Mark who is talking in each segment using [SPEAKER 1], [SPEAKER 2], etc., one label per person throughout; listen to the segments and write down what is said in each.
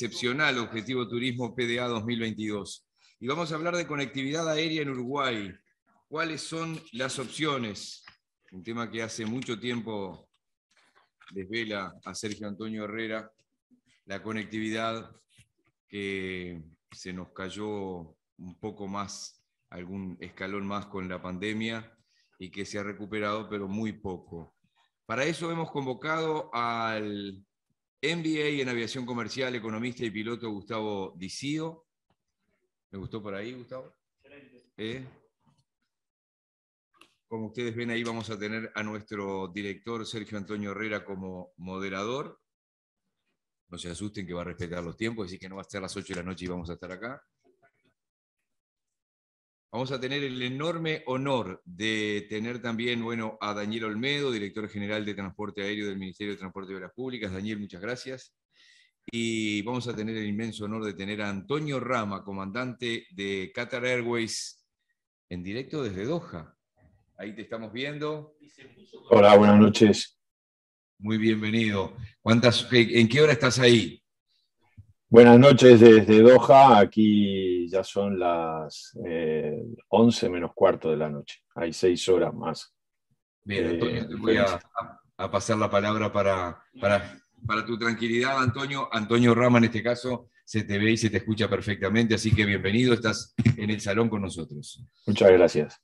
[SPEAKER 1] excepcional Objetivo Turismo PDA 2022. Y vamos a hablar de conectividad aérea en Uruguay. ¿Cuáles son las opciones? Un tema que hace mucho tiempo desvela a Sergio Antonio Herrera, la conectividad que se nos cayó un poco más, algún escalón más con la pandemia y que se ha recuperado, pero muy poco. Para eso hemos convocado al MBA en aviación comercial, economista y piloto Gustavo Dicío. ¿Me gustó por ahí, Gustavo? Excelente. Eh, como ustedes ven ahí vamos a tener a nuestro director Sergio Antonio Herrera como moderador. No se asusten que va a respetar los tiempos, así que no va a estar a las 8 de la noche y vamos a estar acá. Vamos a tener el enorme honor de tener también bueno, a Daniel Olmedo, director general de Transporte Aéreo del Ministerio de Transporte y Obras Públicas. Daniel, muchas gracias. Y vamos a tener el inmenso honor de tener a Antonio Rama, comandante de Qatar Airways, en directo desde Doha. Ahí te estamos viendo. Hola, buenas noches. Muy bienvenido. ¿Cuántas, eh, ¿En qué hora estás ahí?
[SPEAKER 2] Buenas noches desde Doha. Aquí ya son las 11 eh, menos cuarto de la
[SPEAKER 1] noche. Hay seis horas más.
[SPEAKER 2] Bien, Antonio, te voy a,
[SPEAKER 1] pasar la palabra para, para, tu tranquilidad, Antonio. Antonio Rama, en este caso, se te ve y se te escucha perfectamente, así que bienvenido, estás en el salón con nosotros. Muchas gracias.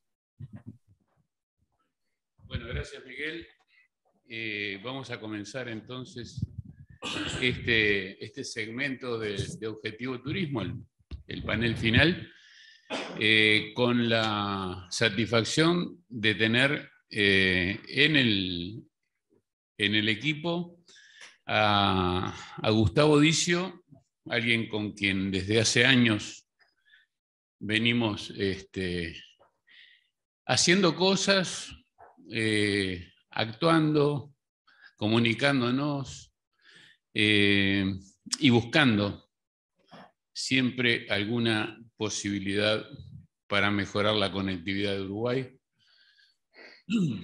[SPEAKER 3] Bueno, gracias, Miguel. Eh, vamos a comenzar entonces este, este segmento de, Objetivo Turismo, el, panel final, eh, con la satisfacción de tener eh, en, el, en el equipo a, Gustavo Dicio, alguien con quien desde hace años venimos este, haciendo cosas, eh, actuando, comunicándonos, eh, y buscando siempre alguna posibilidad para mejorar la conectividad de Uruguay.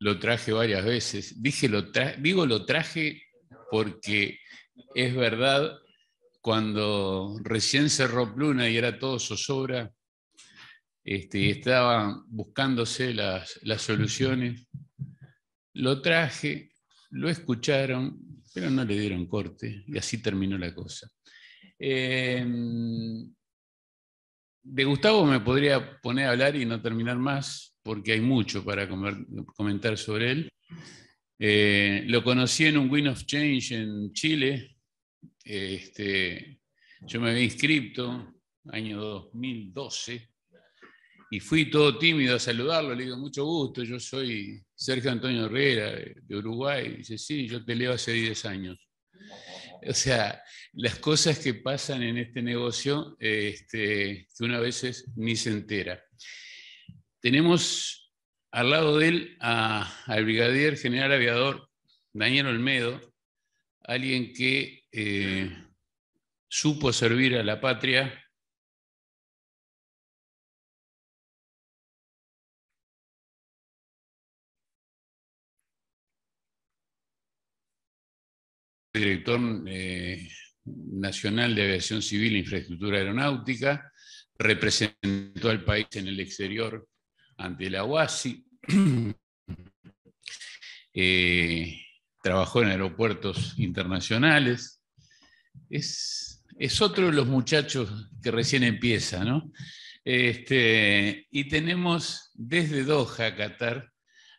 [SPEAKER 3] Lo traje varias veces. Dije lo digo lo traje porque es verdad, cuando recién cerró Pluna y era todo zozobra, este, estaban buscándose las, las soluciones, lo traje lo escucharon, pero no le dieron corte, y así terminó la cosa. Em, de Gustavo me podría poner a hablar y no terminar más, porque hay mucho para comentar sobre él. Eh, lo conocí en un Win of Change en Chile. Este, yo me había inscrito, año 2012, y fui todo tímido a saludarlo, le digo, mucho gusto, yo soy Sergio Antonio Herrera, de Uruguay, dice, sí, yo te leo hace 10 años. O sea, las cosas que pasan en este negocio este, que una vez ni se entera. Tenemos al lado de él al brigadier general aviador Daniel Olmedo, alguien que eh,
[SPEAKER 1] supo servir a la patria director eh, nacional
[SPEAKER 3] de aviación civil e infraestructura aeronáutica, representó al país en el exterior ante la OASI, eh, trabajó en aeropuertos internacionales. Es, otro de los muchachos que recién empieza, ¿no? Este, y tenemos desde Doha, Qatar,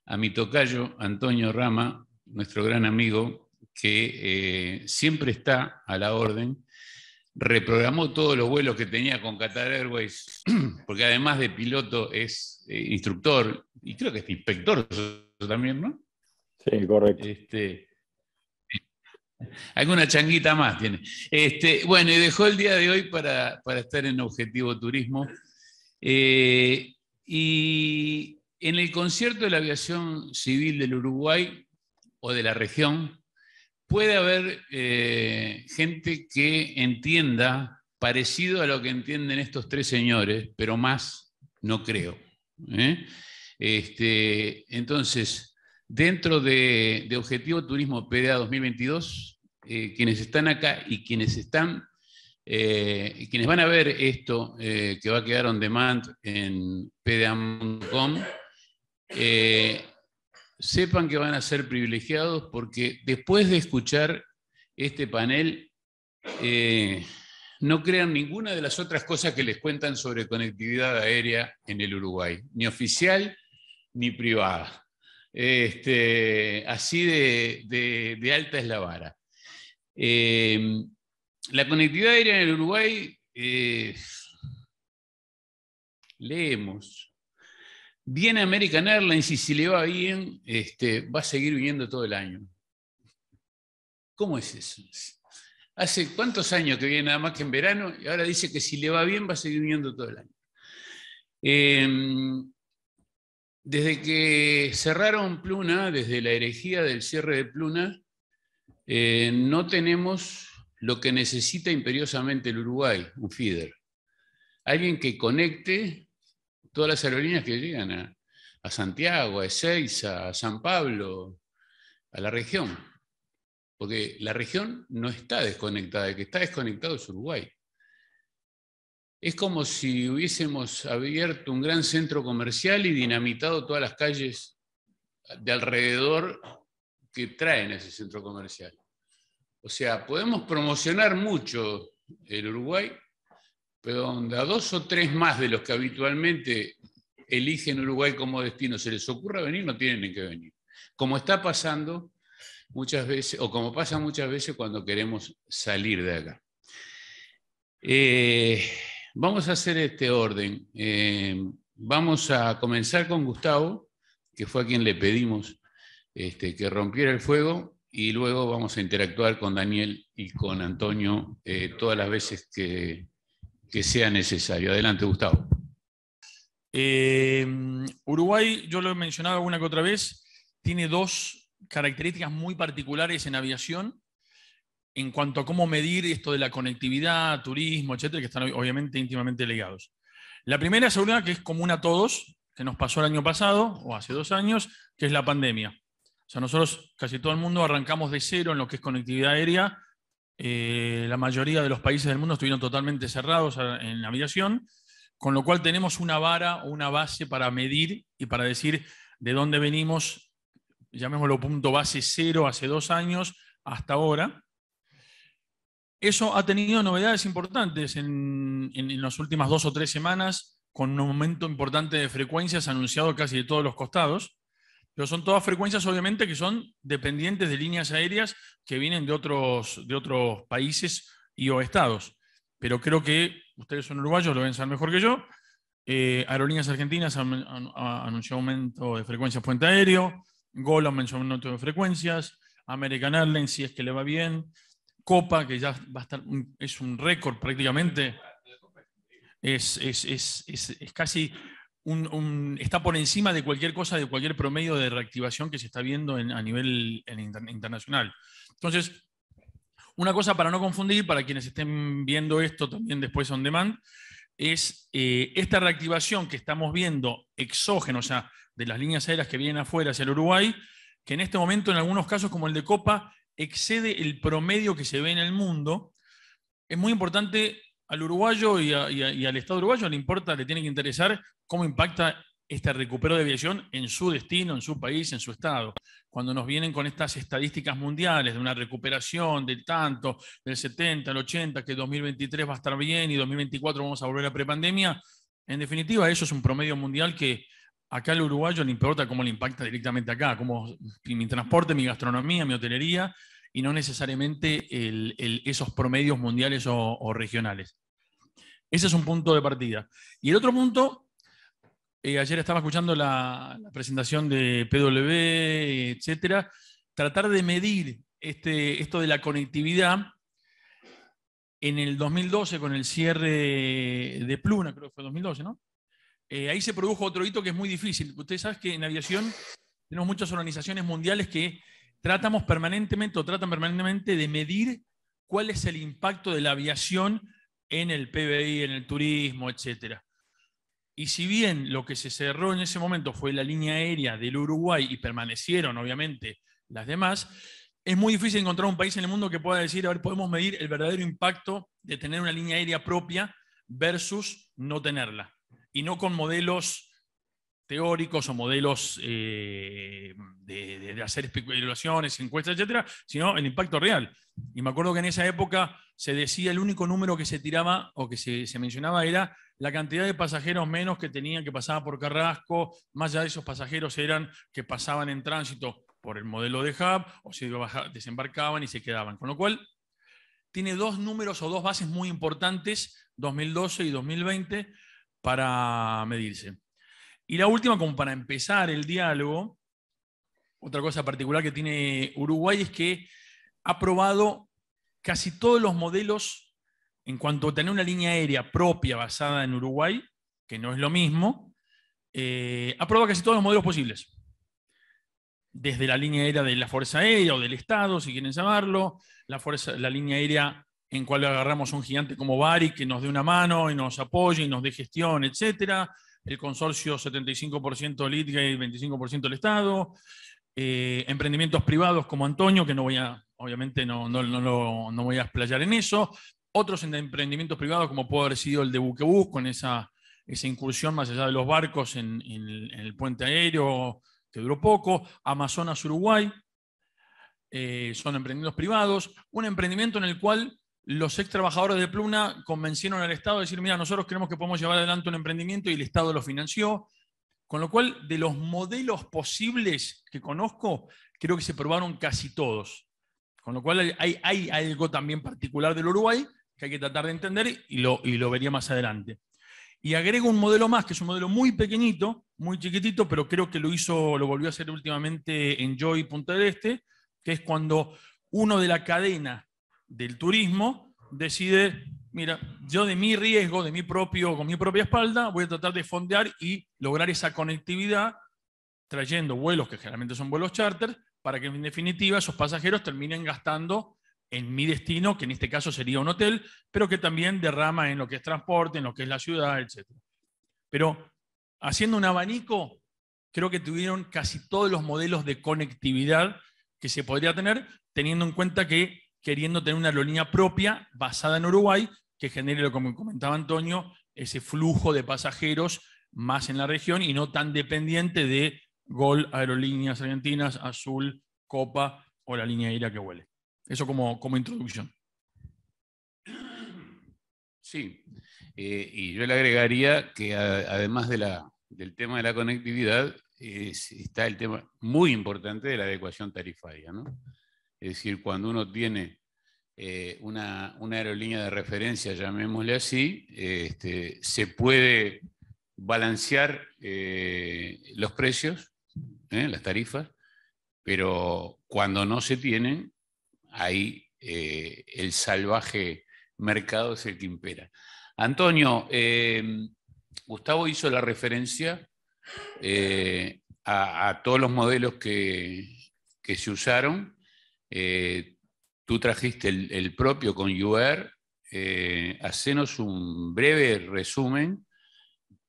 [SPEAKER 3] a mi tocayo Antonio Rama, nuestro gran amigo, que eh, siempre está a la orden, reprogramó todos los vuelos que tenía con Qatar Airways, porque además de piloto es eh, instructor y creo que es inspector también, ¿no? Sí, correcto. Este, alguna changuita más tiene. Este, bueno, y dejó el día de hoy para, estar en Objetivo Turismo. Eh, y en el concierto de la aviación civil del Uruguay o de la región, puede haber eh, gente que entienda parecido a lo que entienden estos tres señores, pero más no creo. ¿eh? Este, entonces, dentro de, Objetivo Turismo PDA 2022, eh, quienes están acá y quienes están... y quienes van a ver esto que va a quedar on demand en pda.com, sepan que van a ser privilegiados porque después de escuchar este panel, eh, no crean ninguna de las otras cosas que les cuentan sobre conectividad aérea en el Uruguay, ni oficial ni privada. Este, así de, alta es la vara. Eh, la conectividad aérea en el Uruguay, eh, leemos, Viene American Airlines y si le va bien, este, va a seguir viniendo todo el año. ¿Cómo es eso? Hace cuántos años que viene nada más que en verano y ahora dice que si le va bien va a seguir viniendo todo el año. Em, desde que cerraron Pluna, desde la herejía del cierre de Pluna, eh, no tenemos lo que necesita imperiosamente el Uruguay, un feeder. Alguien que conecte Todas las aerolíneas que llegan a, Santiago, a Ezeiza, a San Pablo, a la región. Porque la región no está desconectada, el que está desconectado es Uruguay. Es como si hubiésemos abierto un gran centro comercial y dinamitado todas las calles de alrededor que traen ese centro comercial. O sea, podemos promocionar mucho el Uruguay a dos o tres más de los que habitualmente eligen Uruguay como destino, se les ocurra venir, no tienen que venir. Como está pasando muchas veces, o como pasa muchas veces cuando queremos salir de acá. Eh, vamos a hacer este orden. Eh, vamos a comenzar con Gustavo, que fue a quien le pedimos este, que rompiera el fuego, y luego vamos a interactuar con Daniel y con Antonio eh, todas las veces que, que sea necesario. Adelante, Gustavo.
[SPEAKER 4] Eh, Uruguay, yo lo he mencionado alguna que otra vez, tiene dos características muy particulares en aviación en cuanto a cómo medir esto de la conectividad, turismo, etcétera, que están obviamente íntimamente ligados. La primera es una que es común a todos, que nos pasó el año pasado o hace dos años, que es la pandemia. O sea, nosotros casi todo el mundo arrancamos de cero en lo que es conectividad aérea eh, la mayoría de los países del mundo estuvieron totalmente cerrados en la aviación, con lo cual tenemos una vara o una base para medir y para decir de dónde venimos, llamémoslo punto base cero hace dos años hasta ahora. Eso ha tenido novedades importantes en las últimas dos o tres semanas, con un aumento importante de frecuencias anunciado casi de todos los costados. Pero son todas frecuencias, obviamente, que son dependientes de líneas aéreas que vienen de otros, de otros países y o estados. Pero creo que ustedes son uruguayos, lo ven saber mejor que yo. Eh, Aerolíneas Argentinas anunció aumento de frecuencias puente aéreo. Gol un aumento de frecuencias. American Airlines, si es que le va bien. Copa, que ya va a estar, es un récord prácticamente. Es, es, es, es, casi está por encima de cualquier cosa, de cualquier promedio de reactivación que se está viendo a nivel internacional. Entonces, una cosa para no confundir, para quienes estén viendo esto también después on demand, es eh, esta reactivación que estamos viendo exógena, o sea, de las líneas aéreas que vienen afuera hacia el Uruguay, que en este momento en algunos casos como el de Copa excede el promedio que se ve en el mundo. Es muy importante al uruguayo y, al Estado uruguayo le importa, le tiene que interesar cómo impacta este recupero de aviación en su destino, en su país, en su estado. Cuando nos vienen con estas estadísticas mundiales de una recuperación del tanto, del 70 al 80, que 2023 va a estar bien y 2024 vamos a volver a prepandemia, en definitiva eso es un promedio mundial que acá al uruguayo le importa cómo le impacta directamente acá, como mi transporte, mi gastronomía, mi hotelería, y no necesariamente esos promedios mundiales o, regionales. Ese es un punto de partida. Y el otro punto, eh, ayer estaba escuchando la, presentación de PWB, etcétera, tratar de medir este, esto de la conectividad. En el 2012, con el cierre de Pluna, creo que fue 2012, ¿no? Eh, ahí se produjo otro hito que es muy difícil. Ustedes saben que en aviación tenemos muchas organizaciones mundiales que tratamos permanentemente o tratan permanentemente de medir cuál es el impacto de la aviación en el PBI, en el turismo, etc. Y si bien lo que se cerró en ese momento fue la línea aérea del Uruguay y permanecieron, obviamente, las demás, es muy difícil encontrar un país en el mundo que pueda decir, a ver, podemos medir el verdadero impacto de tener una línea aérea propia versus no tenerla. Y no con modelos teóricos o modelos eh, de, hacer especulaciones, encuestas, etcétera, sino el impacto real. Y me acuerdo que en esa época se decía el único número que se tiraba o que se, mencionaba era la cantidad de pasajeros menos que tenía que pasar por Carrasco, más allá de esos pasajeros eran que pasaban en tránsito por el modelo de hub o si desembarcaban y se quedaban. Con lo cual, tiene dos números o dos bases muy importantes, 2012 y 2020, para medirse. Y la última, como para empezar el diálogo, otra cosa particular que tiene Uruguay es que ha probado casi todos los modelos en cuanto a tener una línea aérea propia basada en Uruguay, que no es lo mismo, eh, ha probado casi todos los modelos posibles. Desde la línea aérea de la Fuerza Aérea o del Estado, si quieren llamarlo, la, fuerza, línea aérea en cual agarramos un gigante como Bari que nos dé una mano y nos apoye y nos dé gestión, etcétera el consorcio 75% Litgate y 25% el Estado, eh, emprendimientos privados como Antonio, que no voy a, obviamente no, no, voy a explayar en eso, otros emprendimientos privados como puede haber sido el de Buquebus, con esa, incursión más allá de los barcos en, el, puente aéreo, que duró poco, Amazonas Uruguay, eh, son emprendimientos privados, un emprendimiento en el cual los ex trabajadores de Pluna convencieron al Estado de decir, mira, nosotros creemos que podemos llevar adelante un emprendimiento y el Estado lo financió. Con lo cual, de los modelos posibles que conozco, creo que se probaron casi todos. Con lo cual hay, algo también particular del Uruguay que hay que tratar de entender y lo, lo vería más adelante. Y agrego un modelo más, que es un modelo muy pequeñito, muy chiquitito, pero creo que lo hizo, lo volvió a hacer últimamente en Joy Punta Este, que es cuando uno de la cadena del turismo decide, mira, yo de mi riesgo, de mi propio, con mi propia espalda, voy a tratar de fondear y lograr esa conectividad trayendo vuelos que generalmente son vuelos charter para que en definitiva esos pasajeros terminen gastando en mi destino, que en este caso sería un hotel, pero que también derrama en lo que es transporte, en lo que es la ciudad, etc. Pero haciendo un abanico, creo que tuvieron casi todos los modelos de conectividad que se podría tener, teniendo en cuenta que queriendo tener una aerolínea propia basada en Uruguay que genere, como comentaba Antonio, ese flujo de pasajeros más en la región y no tan dependiente de Gol, Aerolíneas Argentinas, Azul, Copa o la línea aérea que huele. Eso como, como introducción.
[SPEAKER 3] Sí, eh, y yo le agregaría que además del tema de la conectividad, está el tema muy importante de la adecuación tarifaria. ¿no? Es decir, cuando uno tiene eh, una, aerolínea de referencia, llamémosle así, este, se puede balancear eh, los precios, ¿eh? las tarifas, pero cuando no se tienen, ahí el salvaje mercado es el que impera. Antonio, em, Gustavo hizo la referencia a, todos los modelos que, que se usaron eh, tú trajiste el, propio con UR. Eh, hacenos un breve resumen,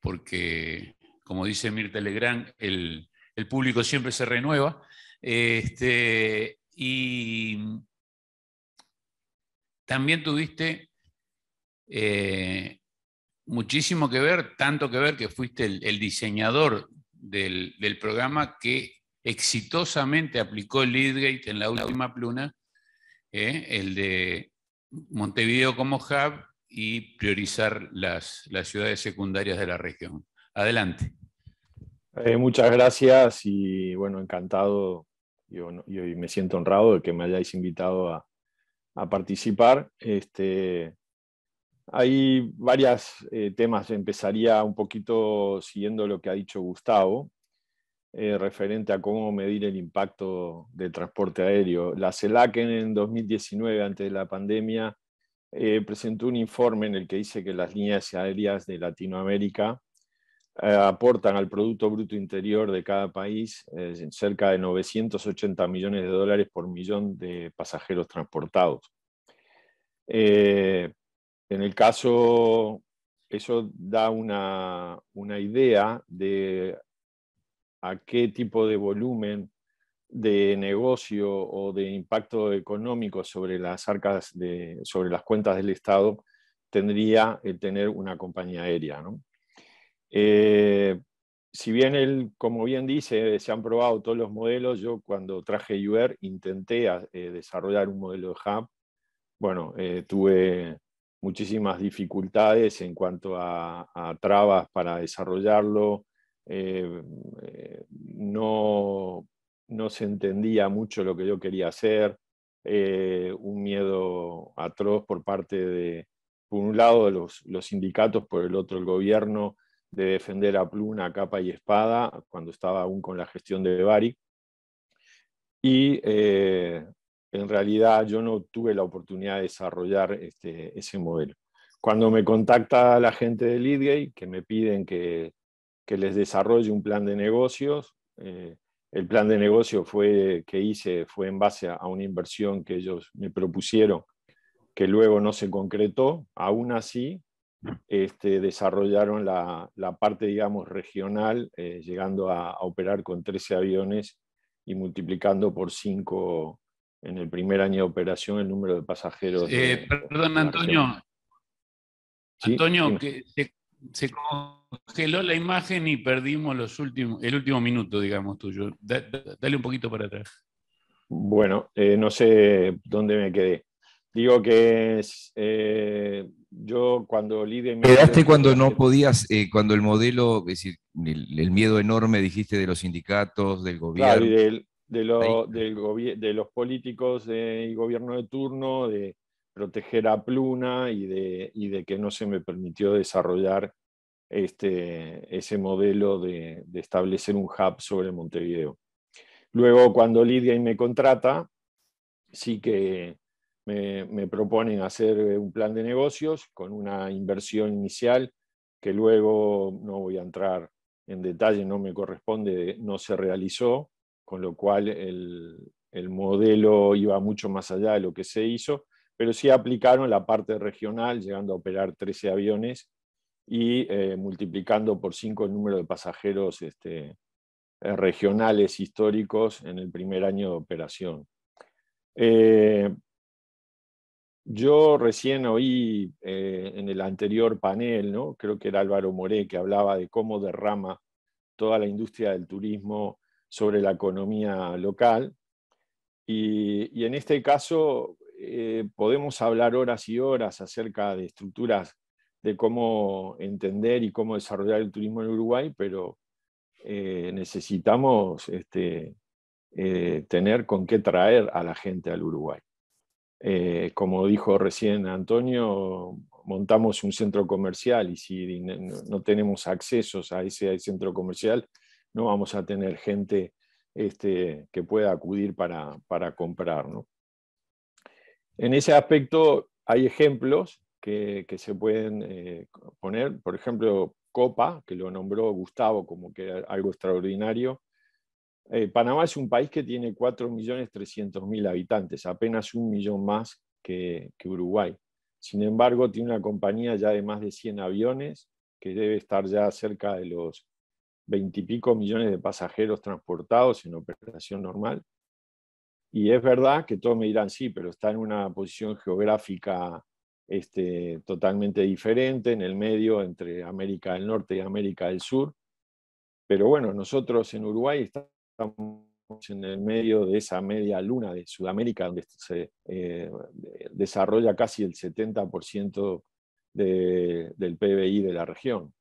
[SPEAKER 3] porque, como dice Mirta Legrand, el, público siempre se renueva. Este, y también tuviste eh, muchísimo que ver, tanto que ver que fuiste el, diseñador del, del, programa que exitosamente aplicó el Leadgate en la última pluna, ¿eh? el de Montevideo como hub y priorizar las, ciudades secundarias de la región. Adelante.
[SPEAKER 4] Eh, muchas
[SPEAKER 2] gracias y bueno, encantado y hoy me siento honrado de que me hayáis invitado a, participar. Este, hay varios eh, temas. Empezaría un poquito siguiendo lo que ha dicho Gustavo. Eh, referente a cómo medir el impacto del transporte aéreo. La CELAC en 2019, antes de la pandemia, eh, presentó un informe en el que dice que las líneas aéreas de Latinoamérica eh, aportan al Producto Bruto Interior de cada país cerca de 980 millones de dólares por millón de pasajeros transportados. en el caso eso da una, idea de a qué tipo de volumen de negocio o de impacto económico sobre las sobre las cuentas del Estado tendría el tener una compañía aérea. Eh, si bien él, como bien dice, se han probado todos los modelos, yo cuando traje UR intenté eh, desarrollar un modelo de hub. Bueno, eh, tuve muchísimas dificultades en cuanto a trabas para desarrollarlo, eh, eh, no, no, se entendía mucho lo que yo quería hacer, eh, un miedo atroz por parte de, por un lado, de los, sindicatos, por el otro, el gobierno, de defender a Pluna capa y espada cuando estaba aún con la gestión de Bari. Y en realidad yo no tuve la oportunidad de desarrollar este, ese modelo. Cuando me contacta la gente de Lidgate, que me piden que que les desarrolle un plan de negocios. Eh, el plan de negocio fue, que hice fue en base a una inversión que ellos me propusieron, que luego no se concretó. Aún así, este, desarrollaron la, parte, digamos, regional, eh, llegando a, operar con 13 aviones y multiplicando por 5 en el primer año de operación el número de pasajeros. Eh, perdón, Antonio. Antonio, que
[SPEAKER 3] se, se Geló la imagen y perdimos los últimos, el último minuto, digamos, tuyo. dale un poquito para atrás.
[SPEAKER 1] Bueno, eh, no sé dónde me quedé.
[SPEAKER 2] Digo que eh, yo cuando lidé Quedaste
[SPEAKER 1] cuando no podías, eh, cuando el modelo, decir, el, miedo enorme, dijiste, de los sindicatos, del gobierno.
[SPEAKER 2] de, los políticos y gobierno de turno, de proteger a Pluna y de, y de que no se me permitió desarrollar este, ese modelo de, establecer un hub sobre Montevideo. Luego, cuando y me contrata, sí que me, proponen hacer un plan de negocios con una inversión inicial que luego no voy a entrar en detalle, no me corresponde, no se realizó, con lo cual el, el modelo iba mucho más allá de lo que se hizo, pero sí aplicaron la parte regional, llegando a operar 13 aviones y eh, multiplicando por cinco el número de pasajeros este, eh, regionales históricos en el primer año de operación. Eh, yo recién oí en el anterior panel, ¿no? creo que era Álvaro Moré, que hablaba de cómo derrama toda la industria del turismo sobre la economía local. Y, en este caso podemos hablar horas y horas acerca de estructuras cómo entender y cómo desarrollar el turismo en Uruguay, pero eh, necesitamos este, eh, tener con qué traer a la gente al Uruguay. Eh, como dijo recién Antonio, montamos un centro comercial y si no, tenemos accesos a ese centro comercial, no vamos a tener gente este, que pueda acudir para, para comprar. En ese aspecto hay ejemplos que, se pueden eh, poner. Por ejemplo, Copa, que lo nombró Gustavo como que era algo extraordinario. Eh, Panamá es un país que tiene 4.300.000 habitantes, apenas un millón más que, que Uruguay. Sin embargo, tiene una compañía ya de más de 100 aviones, que debe estar ya cerca de los 20 y pico millones de pasajeros transportados en operación normal. Y es verdad que todos me dirán, sí, pero está en una posición geográfica este, totalmente diferente en el medio entre América del Norte y América del Sur. Pero bueno, nosotros en Uruguay estamos en el medio de esa media luna de Sudamérica, donde se eh, desarrolla casi el 70% del PBI de la región.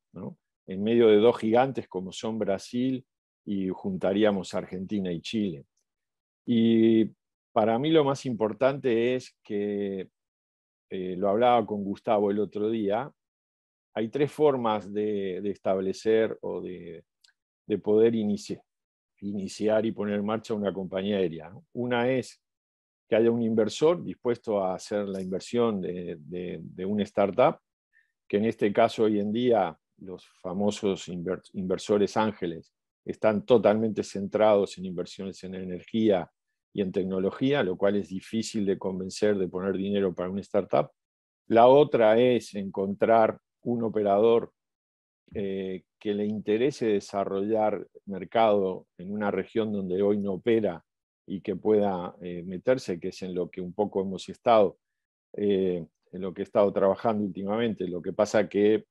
[SPEAKER 2] En medio de dos gigantes como son Brasil y juntaríamos Argentina y Chile. Y para mí lo más importante es que eh, lo hablaba con Gustavo el otro día, hay tres formas de, establecer o de, poder iniciar y poner en marcha una compañía aérea. Una es que haya un inversor dispuesto a hacer la inversión de, de una startup, que en este caso hoy en día los famosos inversores ángeles están totalmente centrados en inversiones en energía y en tecnología, lo cual es difícil de convencer de poner dinero para una startup. La otra es encontrar un operador eh, que le interese desarrollar mercado en una región donde hoy no opera y que pueda eh, meterse, que es en lo que un poco hemos estado, eh, en lo que he estado trabajando últimamente. Lo que pasa que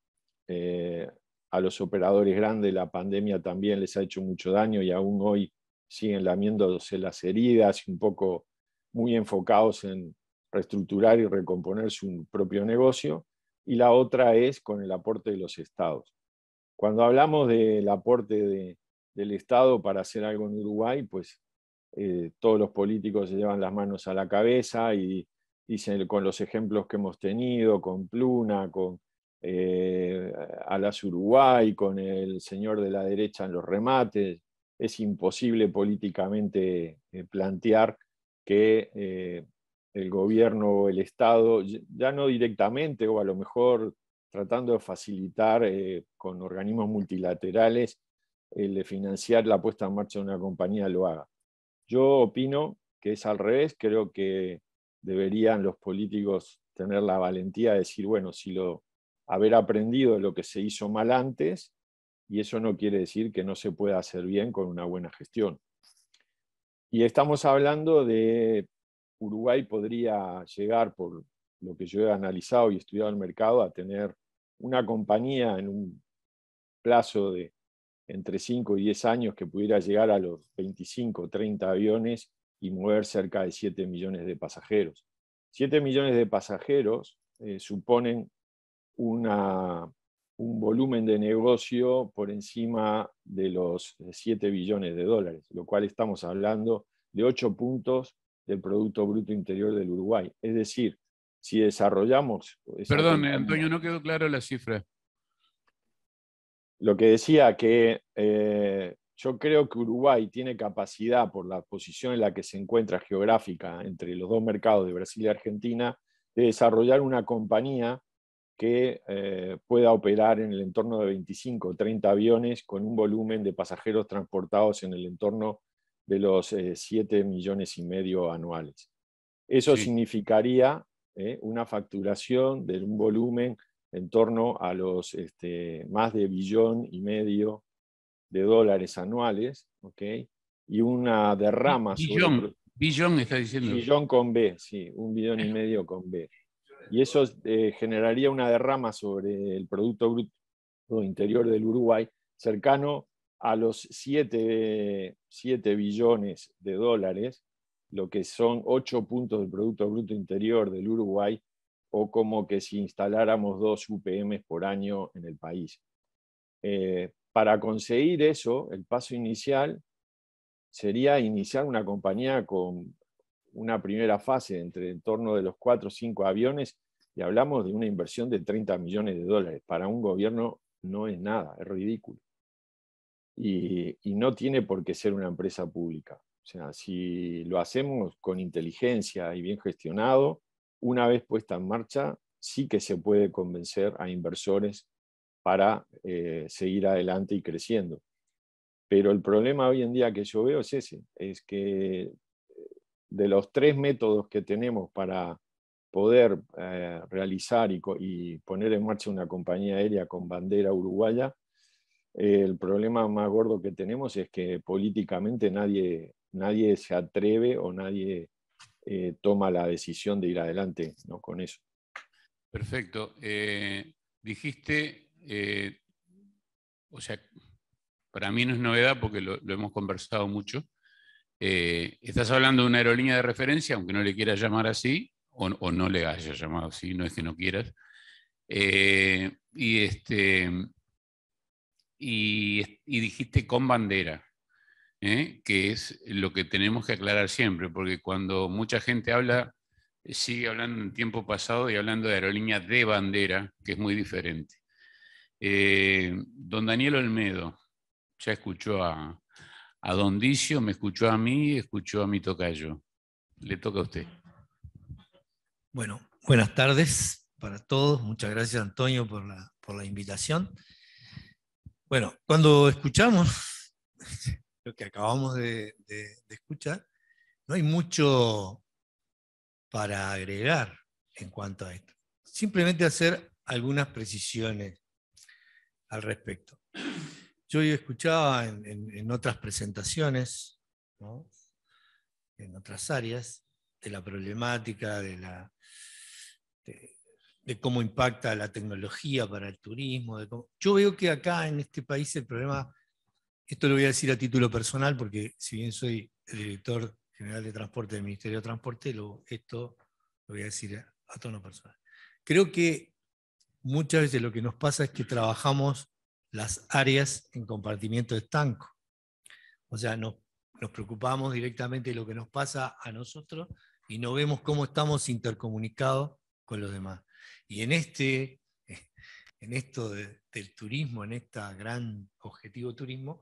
[SPEAKER 2] a los operadores grandes la pandemia también les ha hecho mucho daño y aún hoy siguen lamiéndose las heridas y un poco muy enfocados en reestructurar y recomponer su propio negocio, y la otra es con el aporte de los estados. Cuando hablamos del aporte del Estado para hacer algo en Uruguay, pues eh, todos los políticos se llevan las manos a la cabeza y dicen con los ejemplos que hemos tenido, con Pluna, con eh, Alas Uruguay, con el señor de la derecha en los remates, es imposible políticamente eh, plantear que eh, el gobierno o el Estado, ya no directamente o a lo mejor tratando de facilitar eh, con organismos multilaterales el de financiar la puesta en marcha de una compañía, lo haga. Yo opino que es al revés, creo que deberían los políticos tener la valentía de decir, bueno, si lo haber aprendido de lo que se hizo mal antes y eso no quiere decir que no se pueda hacer bien con una buena gestión. Y estamos hablando de Uruguay podría llegar, por lo que yo he analizado y estudiado el mercado, a tener una compañía en un plazo de entre 5 y 10 años que pudiera llegar a los 25 o 30 aviones y mover cerca de 7 millones de pasajeros. 7 millones de pasajeros eh, suponen una un volumen de negocio por encima de los 7 eh, billones de dólares, lo cual estamos hablando de 8 puntos del Producto Bruto Interior del Uruguay. Es decir, si desarrollamos... Perdón, Antonio,
[SPEAKER 3] no quedó claro la cifra.
[SPEAKER 2] Lo que decía que eh, yo creo que Uruguay tiene capacidad por la posición en la que se encuentra geográfica entre los dos mercados de Brasil y Argentina de desarrollar una compañía que eh, pueda operar en el entorno de 25 o 30 aviones con un volumen de pasajeros transportados en el entorno de los 7 eh, millones y medio anuales. Eso significaría eh, una facturación de un volumen en torno a los este, más de billón y medio de dólares anuales, y una derrama... Billón,
[SPEAKER 3] billón está diciendo. Billón
[SPEAKER 2] con B, sí, un billón y medio con B y eso eh, generaría una derrama sobre el Producto Bruto Interior del Uruguay cercano a los 7, billones de dólares, lo que son 8 puntos del Producto Bruto Interior del Uruguay, o como que si instaláramos dos UPM por año en el país. Eh, para conseguir eso, el paso inicial sería iniciar una compañía con una primera fase entre en torno de los cuatro o cinco aviones y hablamos de una inversión de 30 millones de dólares. Para un gobierno no es nada, es ridículo. Y, no tiene por qué ser una empresa pública. O sea, si lo hacemos con inteligencia y bien gestionado, una vez puesta en marcha, sí que se puede convencer a inversores para eh, seguir adelante y creciendo. Pero el problema hoy en día que yo veo es ese, es que de los tres métodos que tenemos para poder eh, realizar y, poner en marcha una compañía aérea con bandera uruguaya, el problema más gordo que tenemos es que políticamente nadie, nadie se atreve o nadie eh, toma la decisión de ir adelante ¿no? con eso.
[SPEAKER 3] Perfecto. Eh, dijiste, o sea, para mí no es novedad porque lo hemos conversado mucho, eh, estás hablando de una aerolínea de referencia, aunque no le quieras llamar así, o, no le hayas llamado así, no es que no quieras. Eh, este, y, dijiste con bandera, ¿eh? que es lo que tenemos que aclarar siempre, porque cuando mucha gente habla, sigue hablando en tiempo pasado y hablando de aerolíneas de bandera, que es muy diferente. don Daniel Olmedo, ya escuchó a, a don me escuchó a mí, escuchó a mi tocayo. Le toca a usted.
[SPEAKER 5] Bueno, buenas tardes para todos. Muchas gracias, Antonio, por la, invitación. Bueno, cuando escuchamos lo que acabamos de, de escuchar, no hay mucho para agregar en cuanto a esto. Simplemente hacer algunas precisiones al respecto. Yo escuchaba en, en, otras presentaciones, en otras áreas, de la problemática, de, cómo impacta la tecnología para el turismo. Yo veo que acá en este país el problema, esto lo voy a decir a título personal, porque si bien soy el director general de transporte del Ministerio de Transporte, esto lo voy a decir a tono personal. Creo que muchas veces lo que nos pasa es que trabajamos las áreas en compartimiento estanco. O sea, nos, preocupamos directamente de lo que nos pasa a nosotros y no vemos cómo estamos intercomunicados con los demás. Y en, este, en esto del turismo, en este gran objetivo turismo,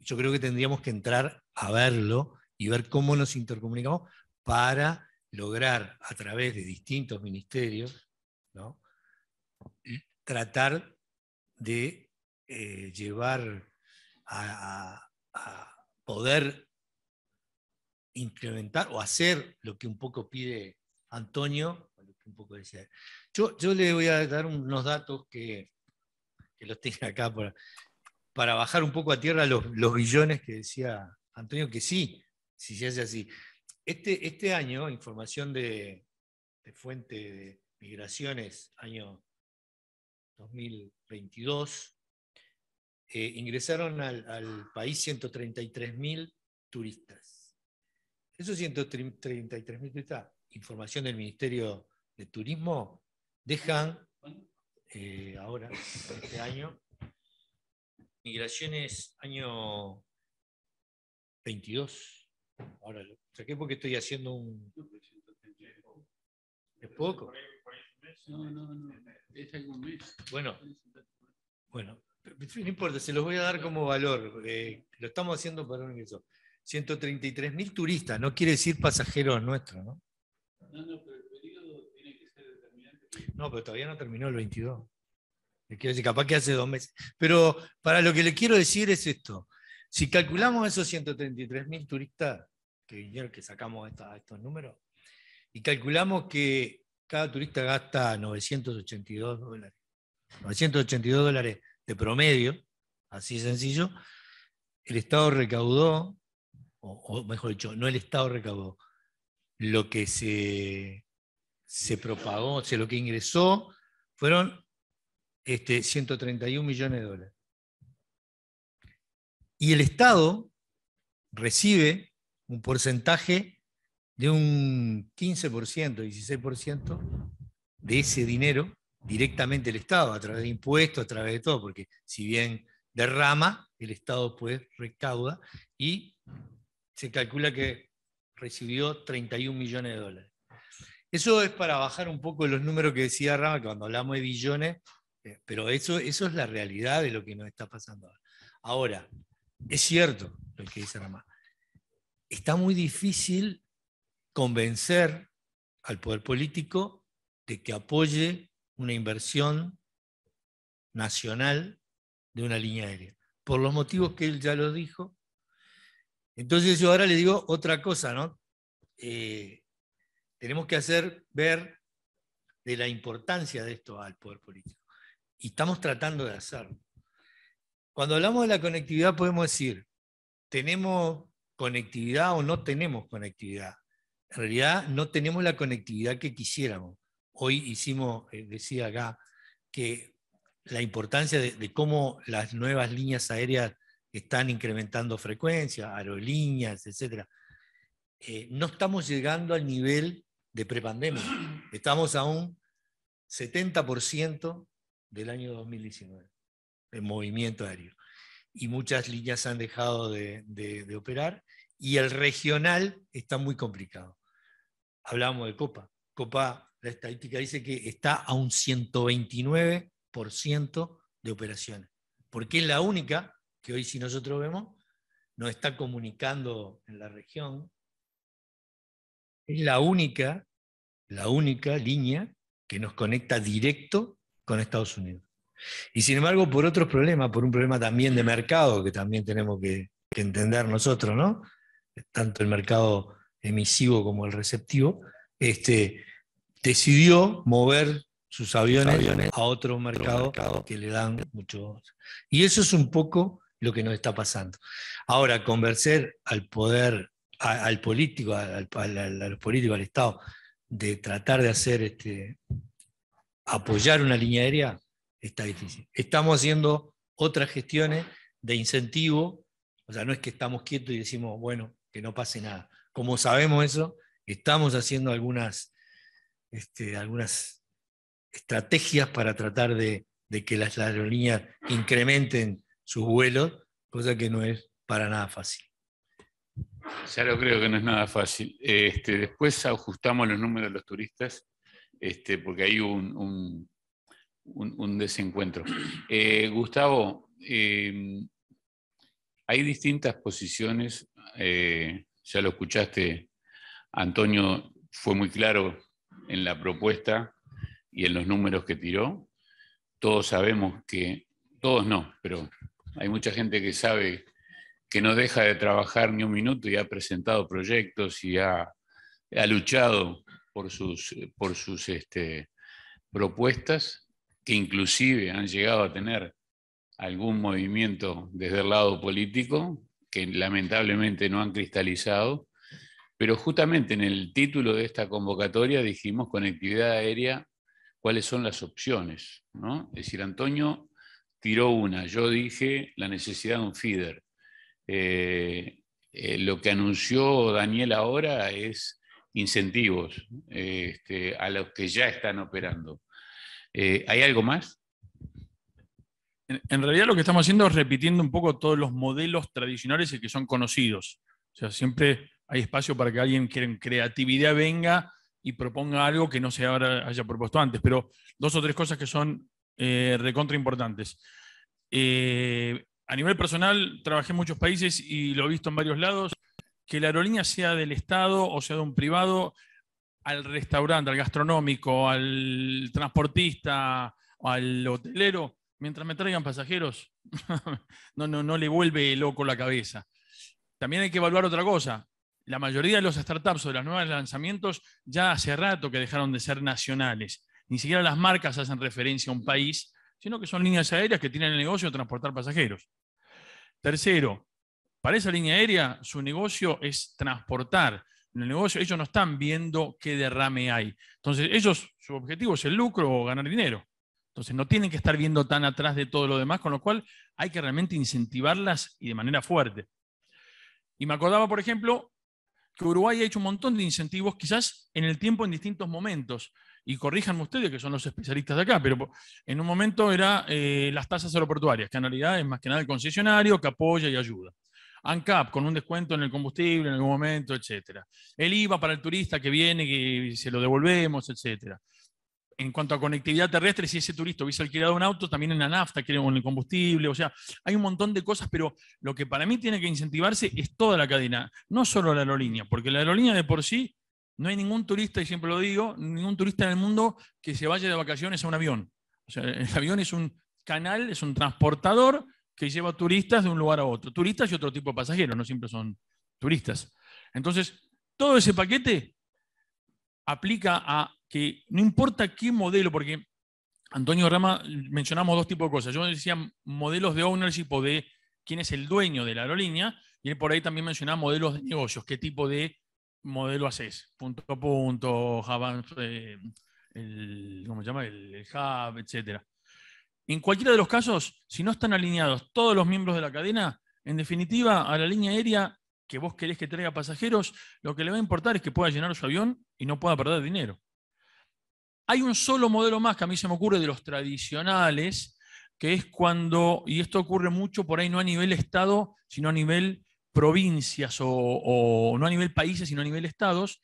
[SPEAKER 5] yo creo que tendríamos que entrar a verlo y ver cómo nos intercomunicamos para lograr a través de distintos ministerios ¿no? tratar de eh, llevar a, poder incrementar o hacer lo que un poco pide Antonio, un Yo, yo le voy a dar unos datos que, los tengo acá para, para bajar un poco a tierra los, billones que decía Antonio, que sí, si se hace así. Este, este año, información de, de fuente de migraciones, año 2022, eh, ingresaron al, al país 133.000 turistas. Esos 133.000 turistas, información del Ministerio de Turismo, dejan eh, ahora, este año, migraciones año 22. Ahora lo saqué porque estoy haciendo un... ¿Es poco? Bueno, bueno, no importa, se los voy a dar como valor. lo estamos haciendo para un ingreso. 133 mil turistas, no quiere decir pasajeros nuestros, ¿no?
[SPEAKER 3] No, no, pero el periodo tiene que
[SPEAKER 5] ser determinante. No, pero todavía no terminó el 22. Le quiero decir, capaz que hace dos meses. Pero para lo que le quiero decir es esto. Si calculamos esos 133 mil turistas que que sacamos estos números, y calculamos que cada turista gasta 982 dólares. 982 dólares de promedio, así sencillo, el Estado recaudó, o, mejor dicho, no el Estado recaudó, lo que se, se propagó, o sea, lo que ingresó fueron este, 131 millones de dólares. Y el Estado recibe un porcentaje de un 15%, 16% de ese dinero directamente el Estado, a través de impuestos, a través de todo, porque si bien derrama, el Estado pues recauda y se calcula que recibió 31 millones de dólares. Eso es para bajar un poco los números que decía Rama, que cuando hablamos de billones, eh, pero eso, eso es la realidad de lo que nos está pasando ahora. Ahora, es cierto lo que dice Rama, está muy difícil convencer al poder político de que apoye una inversión nacional de una línea aérea, por los motivos que él ya lo dijo. Entonces yo ahora le digo otra cosa, ¿no? Eh, tenemos que hacer ver de la importancia de esto al poder político. Y estamos tratando de hacerlo. Cuando hablamos de la conectividad podemos decir, ¿tenemos conectividad o no tenemos conectividad? En realidad no tenemos la conectividad que quisiéramos. Hoy hicimos, eh, decía acá, que la importancia de, cómo las nuevas líneas aéreas están incrementando frecuencia, aerolíneas, etc. Eh, no estamos llegando al nivel de prepandemia. Estamos a un 70% del año 2019 en movimiento aéreo. Y muchas líneas han dejado de, de operar y el regional está muy complicado. Hablábamos de Copa. Copa la estadística dice que está a un 129% de operaciones, porque es la única que hoy si nosotros vemos, nos está comunicando en la región, es la única, la única línea que nos conecta directo con Estados Unidos. Y sin embargo, por otros problemas, por un problema también de mercado que también tenemos que, entender nosotros, ¿no? Tanto el mercado emisivo como el receptivo, este, decidió mover sus aviones, a otro mercado, que le dan mucho. Y eso es un poco lo que nos está pasando. Ahora, convencer al poder, al político, al, al Estado, de tratar de hacer este, apoyar una línea aérea, está difícil. Estamos haciendo otras gestiones de incentivo, o sea, no es que estamos quietos y decimos, bueno, que no pase nada. Como sabemos eso, estamos haciendo algunas este, algunas estrategias para tratar de, que las, aerolíneas incrementen sus vuelos, cosa que no es para nada fácil.
[SPEAKER 3] Ya lo creo que no es nada fácil. Este, después ajustamos los números de los turistas, este, porque hay un, un, desencuentro. Eh, Gustavo, em, hay distintas posiciones, eh, ya lo escuchaste, Antonio fue muy claro en la propuesta y en los números que tiró. Todos sabemos que, todos no, pero hay mucha gente que sabe que no deja de trabajar ni un minuto y ha presentado proyectos y ha, luchado por sus, este, propuestas, que inclusive han llegado a tener algún movimiento desde el lado político, que lamentablemente no han cristalizado, pero justamente en el título de esta convocatoria dijimos conectividad aérea, cuáles son las opciones. Es decir, Antonio tiró una, yo dije la necesidad de un feeder. Eh, eh, lo que anunció Daniel ahora es incentivos este, a los que ya están operando. Eh, ¿Hay algo más?
[SPEAKER 4] En, realidad lo que estamos haciendo es repitiendo un poco todos los modelos tradicionales y que son conocidos. O sea, siempre hay espacio para que alguien que creatividad venga y proponga algo que no se haya propuesto antes. Pero dos o tres cosas que son eh, recontra importantes. Eh, a nivel personal, trabajé en muchos países y lo he visto en varios lados. Que la aerolínea sea del Estado o sea de un privado, al restaurante, al gastronómico, al transportista, al hotelero, mientras me traigan pasajeros, no, no, no le vuelve loco la cabeza. También hay que evaluar otra cosa la mayoría de los startups o de los nuevos lanzamientos ya hace rato que dejaron de ser nacionales. Ni siquiera las marcas hacen referencia a un país, sino que son líneas aéreas que tienen el negocio de transportar pasajeros. Tercero, para esa línea aérea, su negocio es transportar. En el negocio ellos no están viendo qué derrame hay. Entonces, ellos, su objetivo es el lucro o ganar dinero. Entonces, no tienen que estar viendo tan atrás de todo lo demás, con lo cual hay que realmente incentivarlas y de manera fuerte. Y me acordaba, por ejemplo, que Uruguay ha hecho un montón de incentivos, quizás en el tiempo en distintos momentos. Y corríjanme ustedes, que son los especialistas de acá, pero en un momento eran eh, las tasas aeroportuarias, que en realidad es más que nada el concesionario que apoya y ayuda. ANCAP, con un descuento en el combustible en algún momento, etc. El IVA para el turista que viene, y se lo devolvemos, etcétera en cuanto a conectividad terrestre, si ese turista hubiese alquilado un auto, también en la nafta, en el combustible, o sea, hay un montón de cosas, pero lo que para mí tiene que incentivarse es toda la cadena, no solo la aerolínea, porque la aerolínea de por sí, no hay ningún turista, y siempre lo digo, ningún turista en el mundo que se vaya de vacaciones a un avión. O sea, el avión es un canal, es un transportador que lleva turistas de un lugar a otro. Turistas y otro tipo de pasajeros, no siempre son turistas. Entonces, todo ese paquete aplica a que no importa qué modelo, porque Antonio Rama mencionamos dos tipos de cosas. Yo decía modelos de ownership o de quién es el dueño de la aerolínea, y por ahí también mencionaba modelos de negocios, qué tipo de modelo haces, punto a punto, eh, el, llama? el hub, etcétera. En cualquiera de los casos, si no están alineados todos los miembros de la cadena, en definitiva, a la línea aérea que vos querés que traiga pasajeros, lo que le va a importar es que pueda llenar su avión y no pueda perder dinero. Hay un solo modelo más que a mí se me ocurre de los tradicionales, que es cuando, y esto ocurre mucho por ahí no a nivel Estado, sino a nivel provincias o, no a nivel países, sino a nivel estados,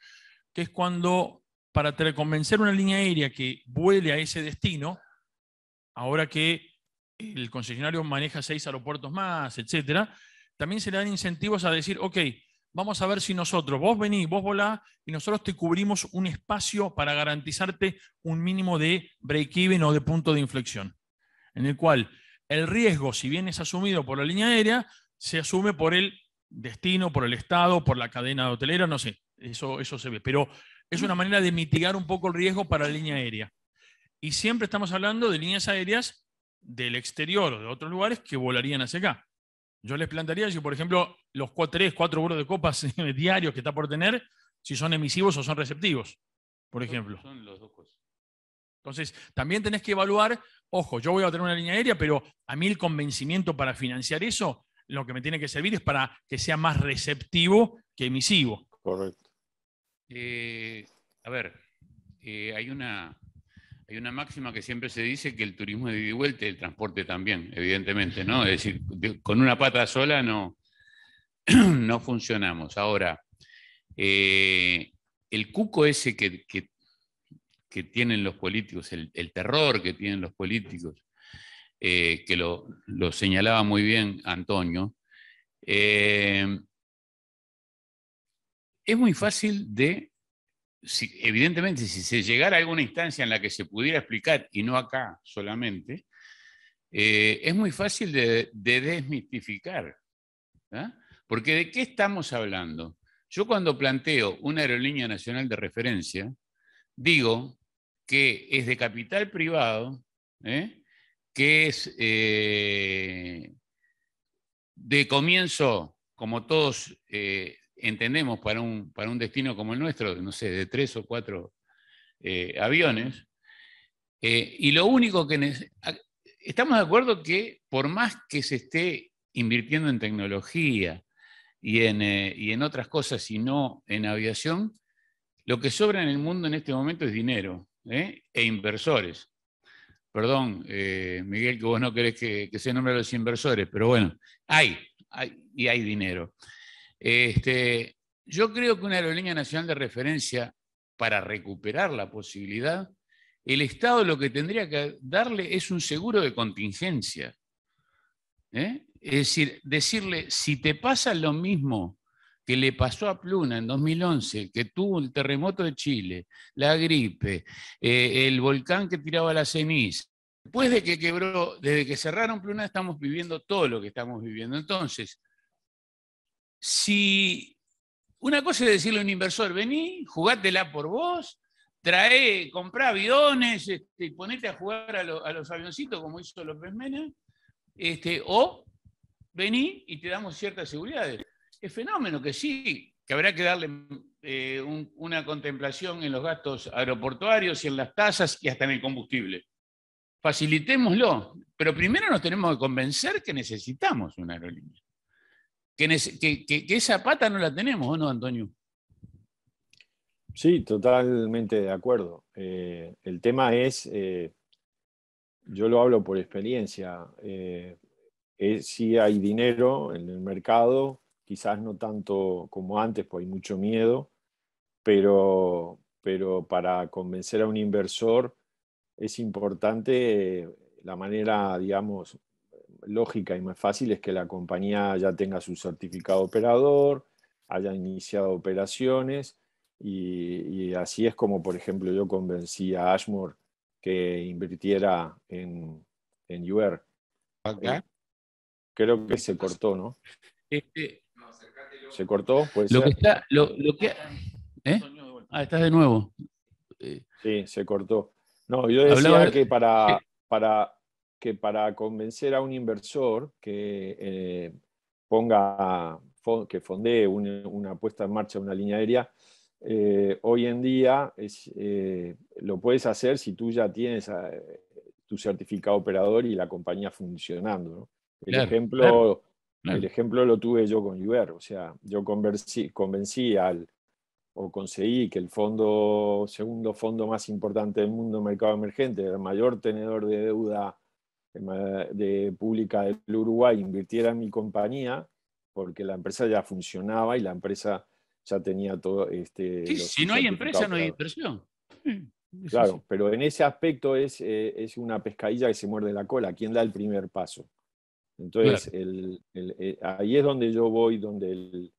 [SPEAKER 4] que es cuando para convencer una línea aérea que vuele a ese destino, ahora que el concesionario maneja seis aeropuertos más, etcétera, también se le dan incentivos a decir, ok, vamos a ver si nosotros, vos venís, vos volás, y nosotros te cubrimos un espacio para garantizarte un mínimo de break-even o de punto de inflexión, en el cual el riesgo, si bien es asumido por la línea aérea, se asume por el destino, por el Estado, por la cadena hotelera, no sé, eso, eso se ve, pero es una manera de mitigar un poco el riesgo para la línea aérea. Y siempre estamos hablando de líneas aéreas del exterior o de otros lugares que volarían hacia acá. Yo les plantearía si, por ejemplo, los 3, cuatro euros de copas eh, diarios que está por tener, si son emisivos o son receptivos, por ejemplo. Son los dos cosas. Entonces, también tenés que evaluar, ojo, yo voy a tener una línea aérea, pero a mí el convencimiento para financiar eso, lo que me tiene que servir es para que sea más receptivo que emisivo. Correcto.
[SPEAKER 3] Eh, a ver, eh, hay una y una máxima que siempre se dice que el turismo es de ida y vuelta y el transporte también, evidentemente, ¿no? Es decir, con una pata sola no, no funcionamos. Ahora, eh, el cuco ese que, que, tienen los políticos, el, terror que tienen los políticos, eh, que lo, señalaba muy bien Antonio, eh, es muy fácil de evidentemente, si se llegara a alguna instancia en la que se pudiera explicar, y no acá solamente, eh, es muy fácil de, desmistificar. ¿ah? Porque ¿de qué estamos hablando? Yo cuando planteo una aerolínea nacional de referencia, digo que es de capital privado, ¿eh? que es eh, de comienzo, como todos entendemos para un, para un destino como el nuestro, no sé, de tres o cuatro eh, aviones, eh, y lo único que... Estamos de acuerdo que por más que se esté invirtiendo en tecnología y en, eh, y en otras cosas y no en aviación, lo que sobra en el mundo en este momento es dinero e inversores. Perdón, Miguel, que vos no querés que, se nombre los inversores, pero bueno, hay, hay y hay dinero. Este, yo creo que una aerolínea nacional de referencia para recuperar la posibilidad, el Estado lo que tendría que darle es un seguro de contingencia. ¿eh? Es decir, decirle, si te pasa lo mismo que le pasó a Pluna en 2011, que tuvo el terremoto de Chile, la gripe, eh, el volcán que tiraba la ceniza, después de que quebró, desde que cerraron Pluna, estamos viviendo todo lo que estamos viviendo. Entonces, si una cosa es decirle a un inversor, vení, jugátela por vos, trae, comprá aviones, y este, ponete a jugar a, los avioncitos como hizo López Mena, este, o vení y te damos ciertas seguridades. Es fenómeno que sí, que habrá que darle eh, una contemplación en los gastos aeroportuarios y en las tasas y hasta en el combustible. Facilitémoslo, pero primero nos tenemos que convencer que necesitamos una aerolínea que, esa pata no la tenemos, no, Antonio?
[SPEAKER 2] Sí, totalmente de acuerdo. Eh, el tema es, eh, yo lo hablo por experiencia, eh, sí hay dinero en el mercado, quizás no tanto como antes, pues hay mucho miedo, pero, pero para convencer a un inversor es importante la manera, digamos, lógica y más fácil es que la compañía ya tenga su certificado operador, haya iniciado operaciones y, así es como, por ejemplo, yo convencí a Ashmore que invirtiera en, en UR. Eh, creo que se cortó, ¿no? Este, ¿Se cortó? ¿Puede lo, Que está,
[SPEAKER 3] que
[SPEAKER 2] ¿eh? Ah, estás de nuevo. Eh, sí, se cortó. No, yo decía que para, para, que para convencer a un inversor que eh, ponga, que fondee una, puesta en marcha de una línea aérea, eh, hoy en día es, eh, lo puedes hacer si tú ya tienes tu certificado operador y la compañía funcionando.
[SPEAKER 6] El, ejemplo,
[SPEAKER 2] el ejemplo lo tuve yo con Uber, o sea, yo convencí, convencí al, o conseguí que el fondo, segundo fondo más importante del mundo, mercado emergente, el mayor tenedor de deuda de pública del Uruguay invirtiera en mi compañía, porque la empresa ya funcionaba y la empresa ya tenía todo este... Sí, si no hay empresa, no hay
[SPEAKER 3] inversión. Mm, claro,
[SPEAKER 2] pero en ese aspecto es, eh, es, una pescadilla que se muerde la cola. ¿Quién da el primer paso? Entonces, eh, ahí es donde yo voy, donde el,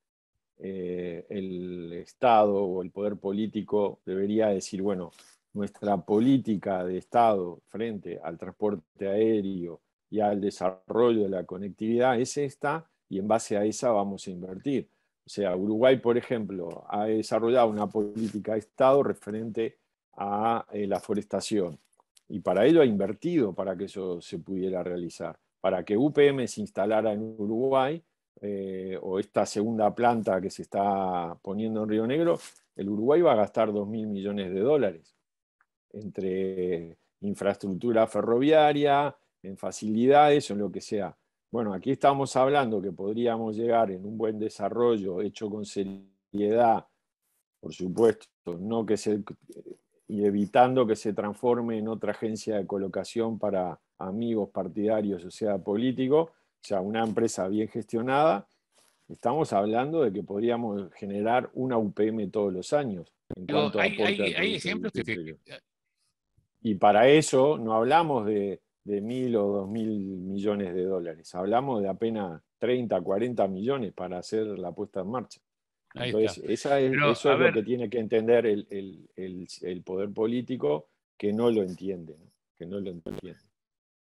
[SPEAKER 2] eh, el Estado o el poder político debería decir, bueno, nuestra política de Estado frente al transporte aéreo y al desarrollo de la conectividad es esta y en base a esa vamos a invertir. O sea, Uruguay, por ejemplo, ha desarrollado una política de Estado referente a eh, la forestación y para ello ha invertido para que eso se pudiera realizar. Para que UPM se instalara en Uruguay eh, o esta segunda planta que se está poniendo en Río Negro, el Uruguay va a gastar 2.000 millones de dólares entre infraestructura ferroviaria, en facilidades, en lo que sea. Bueno, aquí estamos hablando que podríamos llegar en un buen desarrollo hecho con seriedad, por supuesto, no que se, y evitando que se transforme en otra agencia de colocación para amigos partidarios, o sea, políticos, o sea, una empresa bien gestionada, estamos hablando de que podríamos generar una UPM todos los años.
[SPEAKER 5] hay, hay ejemplos que,
[SPEAKER 2] y para eso no hablamos de, mil o dos mil millones de dólares, hablamos de apenas 30, 40 millones para hacer la puesta en marcha. Entonces, eso es lo que tiene que entender el, poder político que no lo entiende, que no lo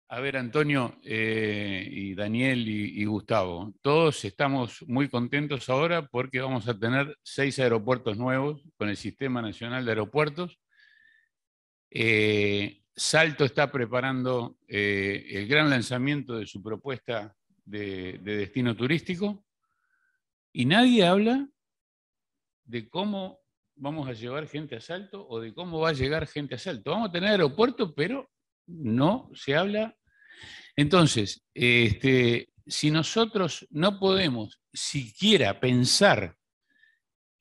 [SPEAKER 3] A ver, Antonio eh, y Daniel y, Gustavo, todos estamos muy contentos ahora porque vamos a tener seis aeropuertos nuevos con el Sistema Nacional de Aeropuertos eh, Salto está preparando eh, el gran lanzamiento de su propuesta de, destino turístico y nadie habla de cómo vamos a llevar gente a Salto o de cómo va a llegar gente a Salto. Vamos a tener aeropuerto, pero no se habla. Entonces, este, si nosotros no podemos siquiera pensar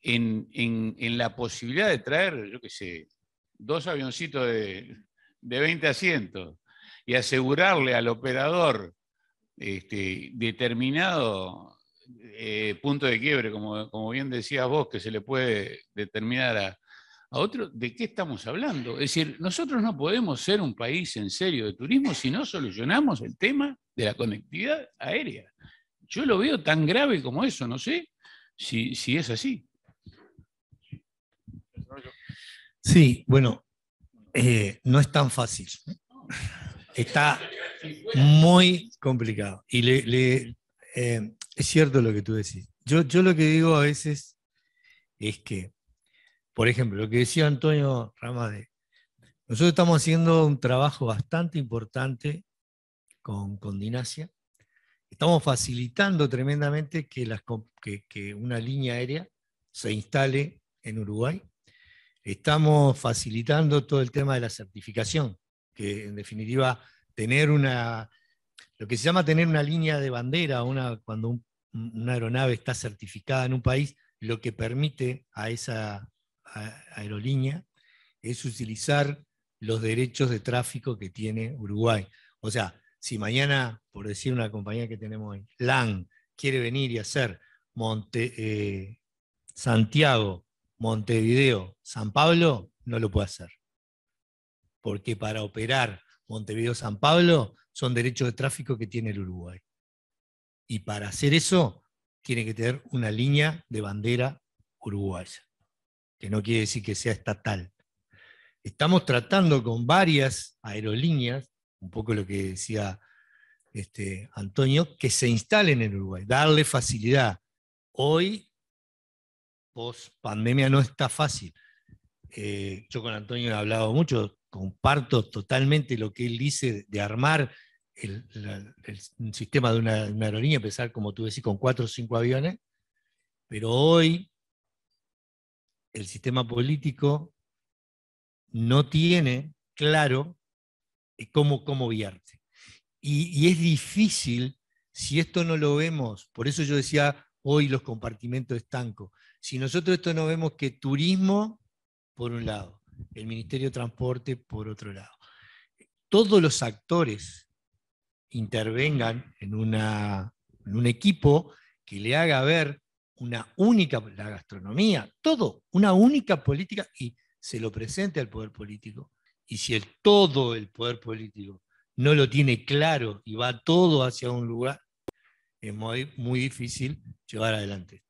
[SPEAKER 3] en, en, la posibilidad de traer, yo qué sé, dos avioncitos de, 20 asientos y asegurarle al operador este, determinado eh, punto de quiebre, como, como, bien decías vos, que se le puede determinar a, otro, ¿de qué estamos hablando? Es decir, nosotros no podemos ser un país en serio de turismo si no solucionamos el tema de la conectividad aérea. Yo lo veo tan grave como eso, no sé si, si es así.
[SPEAKER 5] Sí, bueno, eh, no es tan fácil. Está muy complicado. Y le, eh, es cierto lo que tú decís. Yo, yo lo que digo a veces es que, por ejemplo, lo que decía Antonio Ramade, nosotros estamos haciendo un trabajo bastante importante con, con Dinasia. Estamos facilitando tremendamente que, las, que una línea aérea se instale en Uruguay Estamos facilitando todo el tema de la certificación, que en definitiva tener una, lo que se llama tener una línea de bandera, una, cuando una aeronave está certificada en un país, lo que permite a esa aerolínea es utilizar los derechos de tráfico que tiene Uruguay. O sea, si mañana, por decir una compañía que tenemos hoy, LAN, quiere venir y hacer Monte, eh, Santiago, Montevideo, San Pablo, no lo puede hacer. Porque para operar Montevideo, San Pablo, son derechos de tráfico que tiene el Uruguay. Y para hacer eso, tiene que tener una línea de bandera uruguaya, que no quiere decir que sea estatal. Estamos tratando con varias aerolíneas, un poco lo que decía este, Antonio, que se instalen en Uruguay, darle facilidad. Hoy post pandemia no está fácil. Eh, yo con Antonio he hablado mucho, comparto totalmente lo que él dice de armar el, sistema de una, aerolínea, empezar, como tú decís, con cuatro o cinco aviones, pero hoy el sistema político no tiene claro eh, cómo, cómo viarte. Y, y es difícil si esto no lo vemos, por eso yo decía hoy los compartimentos estancos, si nosotros esto no vemos que turismo, por un lado, el Ministerio de Transporte, por otro lado, todos los actores intervengan en, una, en un equipo que le haga ver una única, la gastronomía, todo, una única política y se lo presente al poder político. Y si el, todo el poder político no lo tiene claro y va todo hacia un lugar, es muy, muy difícil llevar adelante. esto.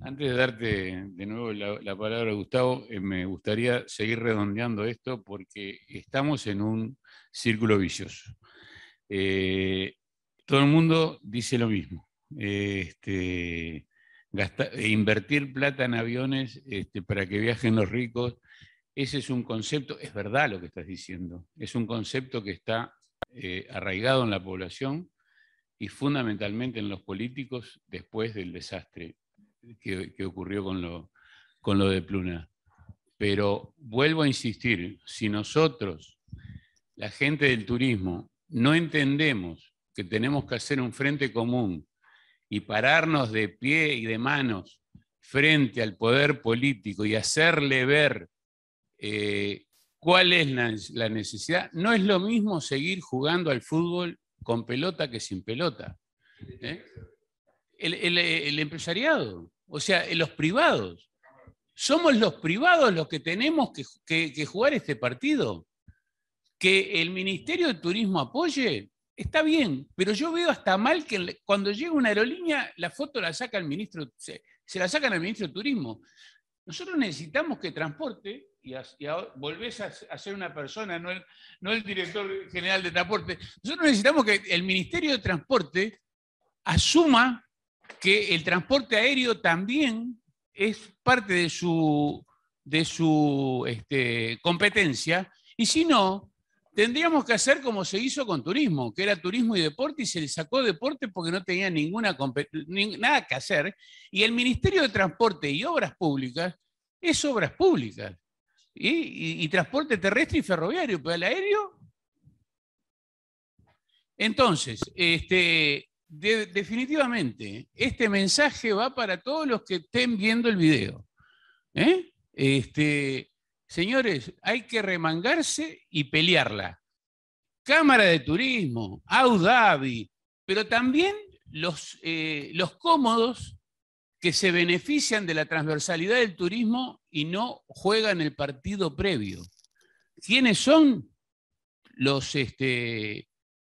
[SPEAKER 3] Antes de darte de nuevo la, palabra, Gustavo, eh, me gustaría seguir redondeando esto porque estamos en un círculo vicioso. Eh, todo el mundo dice lo mismo. Este, eh, invertir plata en aviones este, para que viajen los ricos, ese es un concepto, es verdad lo que estás diciendo, es un concepto que está arraigado en la población y fundamentalmente en los políticos después del desastre que, ocurrió con lo, con lo de Pluna. Pero vuelvo a insistir, si nosotros, la gente del turismo, no entendemos que tenemos que hacer un frente común y pararnos de pie y de manos frente al poder político y hacerle ver eh, cuál es la, necesidad, no es lo mismo seguir jugando al fútbol con pelota que sin pelota. ¿eh? el, empresariado, o sea, eh, los privados. Somos los privados los que tenemos que, jugar este partido. Que el Ministerio de Turismo apoye, está bien, pero yo veo hasta mal que cuando llega una aerolínea, la foto la saca el ministro, se, la sacan al ministro de Turismo. Nosotros necesitamos que transporte, y, a, volvés a, ser una persona, no el director general de transporte, nosotros necesitamos que el Ministerio de Transporte asuma que el transporte aéreo también es parte de su, de su este, competencia, y si no, tendríamos que hacer como se hizo con turismo, que era turismo y deporte, y se le sacó deporte porque no tenía ninguna nada que hacer, y el Ministerio de Transporte y Obras Públicas es Obras Públicas, y, y transporte terrestre y ferroviario, pero el aéreo... Entonces, este, definitivamente, este mensaje va para todos los que estén viendo el video. ¿eh? Este, señores, hay que remangarse y pelearla. Cámara de Turismo, Audavi, pero también los, eh, los cómodos que se benefician de la transversalidad del turismo y no juegan el partido previo. ¿Quiénes son los, este,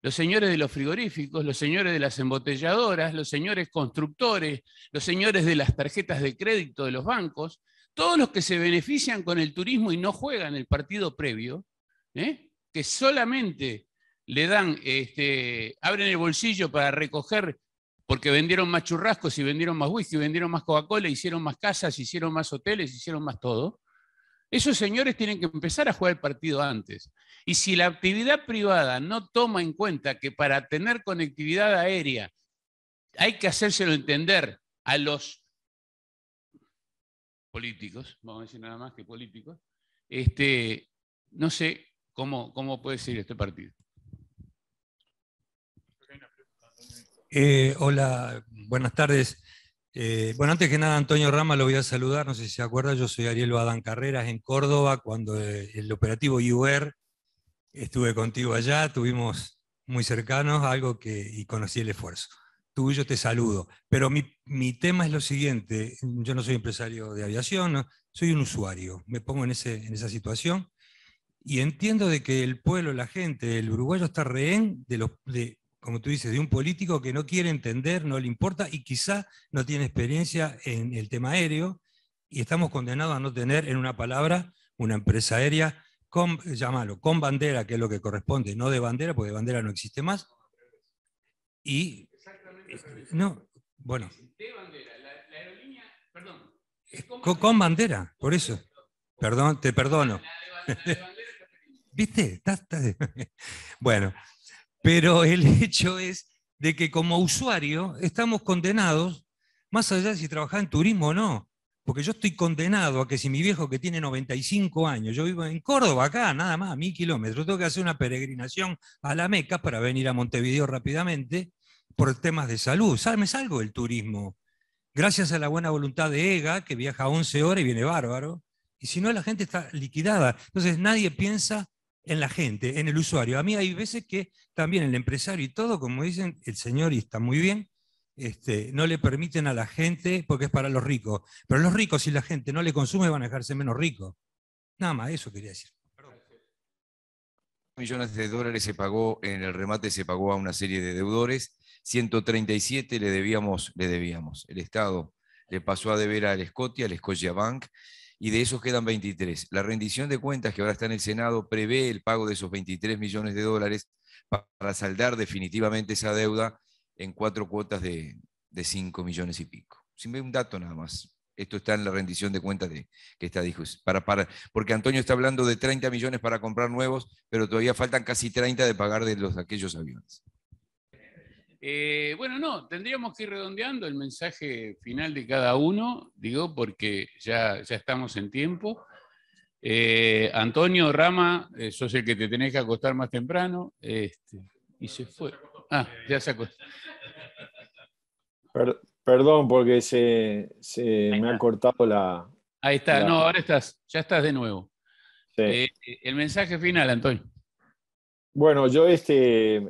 [SPEAKER 3] los señores de los frigoríficos, los señores de las embotelladoras, los señores constructores, los señores de las tarjetas de crédito de los bancos, todos los que se benefician con el turismo y no juegan el partido previo, ¿eh? que solamente le dan, este, abren el bolsillo para recoger porque vendieron más churrascos y vendieron más whisky, vendieron más Coca-Cola, hicieron más casas, hicieron más hoteles, hicieron más todo. Esos señores tienen que empezar a jugar el partido antes. Y si la actividad privada no toma en cuenta que para tener conectividad aérea hay que hacérselo entender a los políticos, vamos a decir nada más que políticos, este, no sé cómo, cómo puede ser este partido.
[SPEAKER 6] Eh, hola, buenas tardes. Eh, bueno, antes que nada, Antonio Rama, lo voy a saludar, no sé si se acuerda, yo soy Ariel Badán Carreras en Córdoba, cuando eh, el operativo UR estuve contigo allá, tuvimos muy cercanos, algo que, y conocí el esfuerzo. Tú y yo te saludo, pero mi, tema es lo siguiente, yo no soy empresario de aviación, soy un usuario, me pongo en, ese, en esa situación y entiendo de que el pueblo, la gente, el uruguayo está rehén de, los, como tú dices, de un político que no quiere entender, no le importa y quizá no tiene experiencia en el tema aéreo y estamos condenados a no tener, en una palabra, una empresa aérea con, llámalo, con bandera, que es lo que corresponde, no de bandera, porque de bandera no existe más. Y, no, bueno. De bandera, la, aerolínea, perdón. Con, bandera, por eso. Perdón, te perdono. ¿Viste? Bueno. Pero el hecho es de que como usuario estamos condenados, más allá de si trabajar en turismo o no, porque yo estoy condenado a que si mi viejo que tiene 95 años, yo vivo en Córdoba acá, nada más, a mil kilómetros, tengo que hacer una peregrinación a la Meca para venir a Montevideo rápidamente por temas de salud. Me salgo del turismo, gracias a la buena voluntad de EGA, que viaja 11 horas y viene bárbaro, y si no la gente está liquidada. Entonces nadie piensa en la gente, en el usuario. A mí hay veces que también el empresario y todo, como dicen, el señor y está muy bien, este, no le permiten a la gente porque es para los ricos. Pero los ricos, si la gente no le consume, van a dejarse menos ricos. Nada más, eso quería decir.
[SPEAKER 1] Millones de dólares se pagó, en el remate se pagó a una serie de deudores, 137 le debíamos, le debíamos. El Estado le pasó a deber al Scotia, al Scotia Bank, y de esos quedan 23. La rendición de cuentas que ahora está en el Senado prevé el pago de esos 23 millones de dólares para saldar definitivamente esa deuda en cuatro cuotas de, 5 millones y pico. Sin un dato nada más. Esto está en la rendición de cuentas que está, dijo, para, para, porque Antonio está hablando de 30 millones para comprar nuevos, pero todavía faltan casi 30 de pagar de los, aquellos aviones.
[SPEAKER 3] Eh, bueno, no, tendríamos que ir redondeando el mensaje final de cada uno, digo, porque ya, estamos en tiempo. Eh, Antonio Rama, eh, sos el que te tenés que acostar más temprano. Este, y se fue. Ah, ya se acostó.
[SPEAKER 2] perdón, porque se, me ha cortado la.
[SPEAKER 3] Ahí está, no, ahora estás, ya estás de nuevo. Eh, el mensaje final, Antonio.
[SPEAKER 2] Bueno, yo este,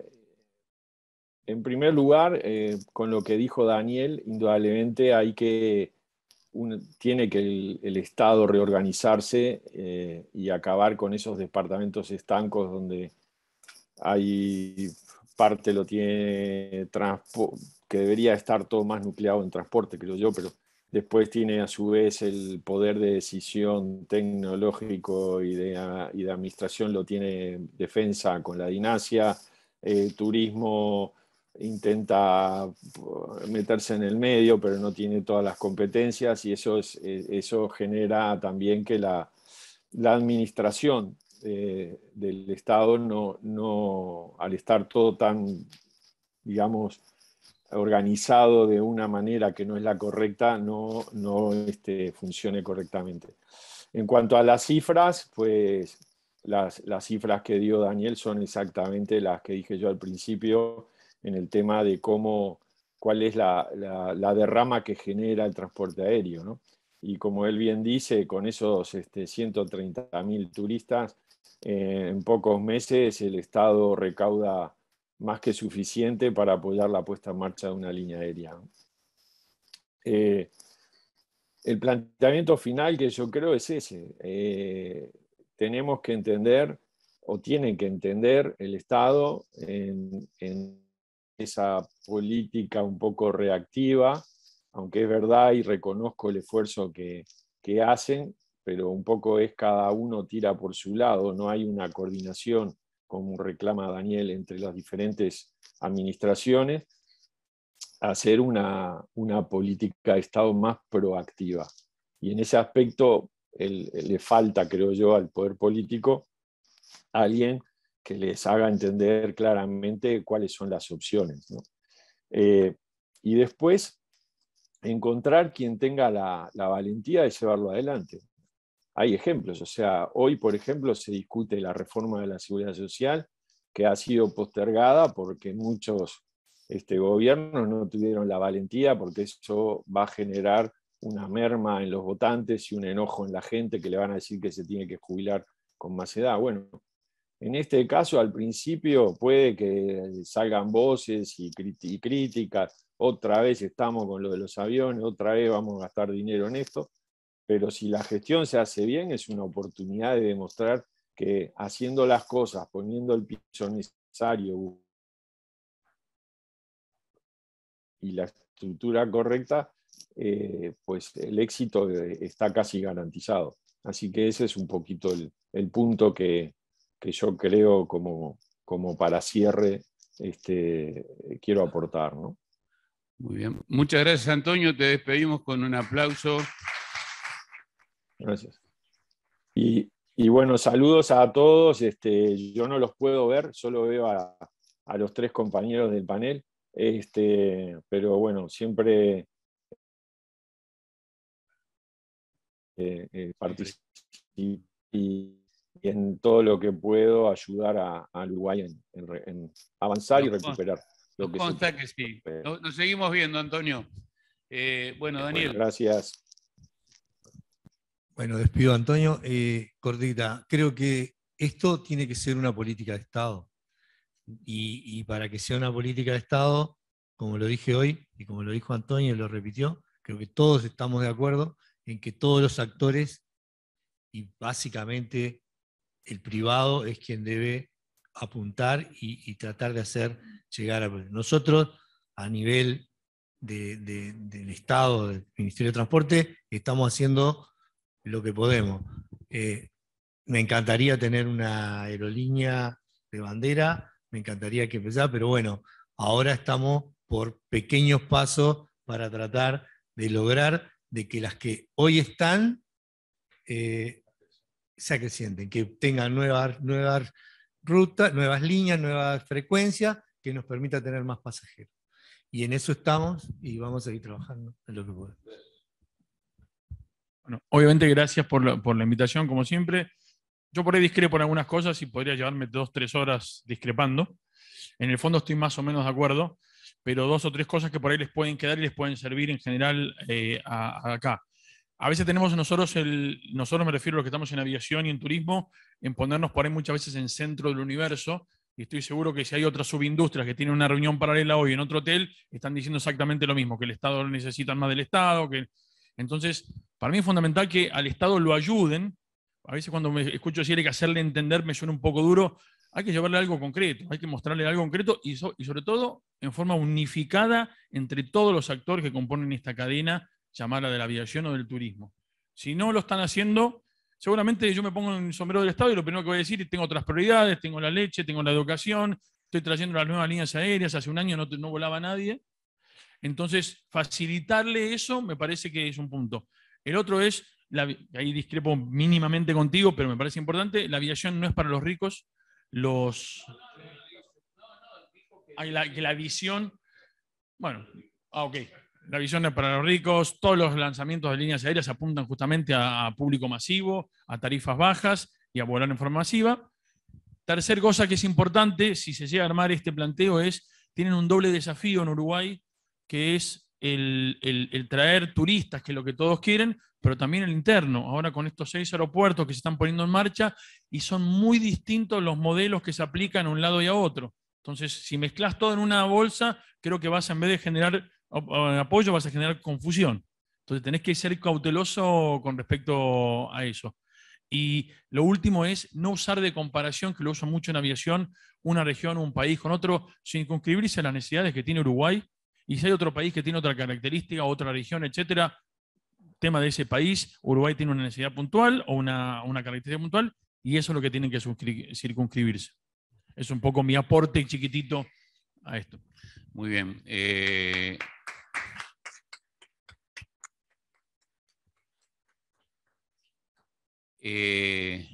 [SPEAKER 2] en primer lugar, eh, con lo que dijo Daniel, indudablemente hay que, tiene que el, Estado reorganizarse eh, y acabar con esos departamentos estancos donde hay parte lo tiene que debería estar todo más nucleado en transporte, creo yo, pero después tiene a su vez el poder de decisión tecnológico y de, administración, lo tiene defensa con la dinasia, eh, turismo intenta eh, meterse en el medio, pero no tiene todas las competencias y eso, es, eh, eso genera también que la, administración eh, del Estado, no, no, al estar todo tan, digamos, organizado de una manera que no es la correcta, no, no este, funcione correctamente. En cuanto a las cifras, pues las, las cifras que dio Daniel son exactamente las que dije yo al principio en el tema de cómo, cuál es la, derrama que genera el transporte aéreo. Y como él bien dice, con esos este, 130.000 turistas, eh, en pocos meses el Estado recauda más que suficiente para apoyar la puesta en marcha de una línea aérea. Eh, el planteamiento final que yo creo es ese. Eh, tenemos que entender, o tienen que entender, el Estado en esa política un poco reactiva, aunque es verdad y reconozco el esfuerzo que, hacen, pero un poco es cada uno tira por su lado, no hay una coordinación, como reclama Daniel, entre las diferentes administraciones, hacer una, política de Estado más proactiva. Y en ese aspecto le falta, creo yo, al poder político alguien que les haga entender claramente cuáles son las opciones. Eh, y después, encontrar quien tenga la, valentía de llevarlo adelante. Hay ejemplos, o sea, hoy, por ejemplo, se discute la reforma de la seguridad social, que ha sido postergada porque muchos este, gobiernos no tuvieron la valentía, porque eso va a generar una merma en los votantes y un enojo en la gente que le van a decir que se tiene que jubilar con más edad. Bueno, en este caso, al principio puede que salgan voces y, críticas, otra vez estamos con lo de los aviones, otra vez vamos a gastar dinero en esto, pero si la gestión se hace bien, es una oportunidad de demostrar que haciendo las cosas, poniendo el piso necesario y la estructura correcta, eh, pues el éxito está casi garantizado. Así que ese es un poquito el punto que, que yo creo como, como para cierre este, quiero aportar. Muy
[SPEAKER 3] bien. Muchas gracias, Antonio. Te despedimos con un aplauso.
[SPEAKER 2] Gracias. Y, y bueno, saludos a todos. Este, yo no los puedo ver, solo veo a, los tres compañeros del panel. Este, pero bueno, siempre eh, eh en todo lo que puedo ayudar a, Uruguay en, avanzar y
[SPEAKER 5] recuperar. lo que nos
[SPEAKER 3] que sí. Nos, eh, seguimos viendo, Antonio. Eh, bueno,
[SPEAKER 2] Daniel. gracias.
[SPEAKER 5] Bueno, despido Antonio. Eh, Cordita, creo que esto tiene que ser una política de Estado. Y, y, para que sea una política de Estado, como lo dije hoy y como lo dijo Antonio y lo repitió, creo que todos estamos de acuerdo en que todos los actores y básicamente el privado es quien debe apuntar y, tratar de hacer llegar a... Nosotros, a nivel del Estado, del Ministerio de Transporte, estamos haciendo lo que podemos. Eh, me encantaría tener una aerolínea de bandera, me encantaría que empezara, pero bueno, ahora estamos por pequeños pasos para tratar de lograr de que las que hoy están eh, que sienten, que tengan nuevas, nuevas rutas, nuevas líneas, nuevas frecuencias que nos permita tener más pasajeros. Y en eso estamos y vamos a seguir trabajando en lo que pueda.
[SPEAKER 4] obviamente gracias por la, invitación, como siempre. Yo por ahí discrepo en algunas cosas y podría llevarme dos, tres horas discrepando. En el fondo estoy más o menos de acuerdo, pero dos o tres cosas que por ahí les pueden quedar y les pueden servir en general eh, acá a veces tenemos nosotros, el, nosotros me refiero a los que estamos en aviación y en turismo, en ponernos por ahí muchas veces en centro del universo, y estoy seguro que si hay otras subindustrias que tienen una reunión paralela hoy en otro hotel, están diciendo exactamente lo mismo, que el Estado necesita más del Estado. Que... Entonces, para mí es fundamental que al Estado lo ayuden. A veces cuando me escucho decir hay que hacerle entender, me suena un poco duro. Hay que llevarle algo concreto, hay que mostrarle algo concreto y, y sobre todo en forma unificada entre todos los actores que componen esta cadena llamarla de la aviación o del turismo. Si no lo están haciendo, seguramente yo me pongo en el sombrero del Estado y lo primero que voy a decir es tengo otras prioridades, tengo la leche, tengo la educación, estoy trayendo las nuevas líneas aéreas, hace un año no, volaba nadie. Entonces, facilitarle eso me parece que es un punto. El otro es, ahí discrepo mínimamente contigo, pero me parece importante, la aviación no es para los ricos, los... Hay que la visión... Bueno, ah, ok la visión es para los ricos, todos los lanzamientos de líneas aéreas apuntan justamente a, público masivo, a tarifas bajas y a volar en forma masiva. Tercer cosa que es importante, si se llega a armar este planteo, es tienen un doble desafío en Uruguay, que es el, el traer turistas, que es lo que todos quieren, pero también el interno. Ahora con estos seis aeropuertos que se están poniendo en marcha y son muy distintos los modelos que se aplican a un lado y a otro. Entonces, si mezclas todo en una bolsa, creo que vas, en vez de generar apoyo vas a generar confusión. Entonces tenés que ser cauteloso con respecto a eso. Y lo último es no usar de comparación, que lo uso mucho en aviación, una región, un país con otro, sin conscribirse a las necesidades que tiene Uruguay. Y si hay otro país que tiene otra característica, otra región, etcétera, tema de ese país, Uruguay tiene una necesidad puntual o una, una característica puntual, y eso es lo que tienen que circunscribirse. Es un poco mi aporte chiquitito
[SPEAKER 3] a esto. Muy bien. Eh, Eh,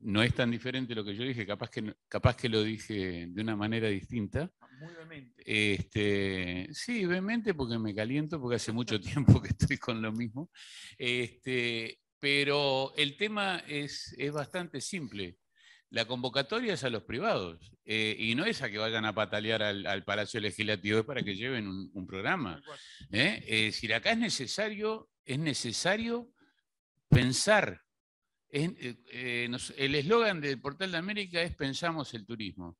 [SPEAKER 3] no es tan diferente lo que yo dije, capaz que, capaz que lo dije de una manera distinta. Muy
[SPEAKER 5] vehemente.
[SPEAKER 3] Este, sí, vehemente porque me caliento, porque hace mucho tiempo que estoy con lo mismo. Este, pero el tema es, es bastante simple. La convocatoria es a los privados eh, y no es a que vayan a patalear al, Palacio Legislativo, es para que lleven un, programa. ¿eh? Es decir, acá es necesario, es necesario pensar eh, eh, el eslogan del Portal de América es Pensamos el Turismo.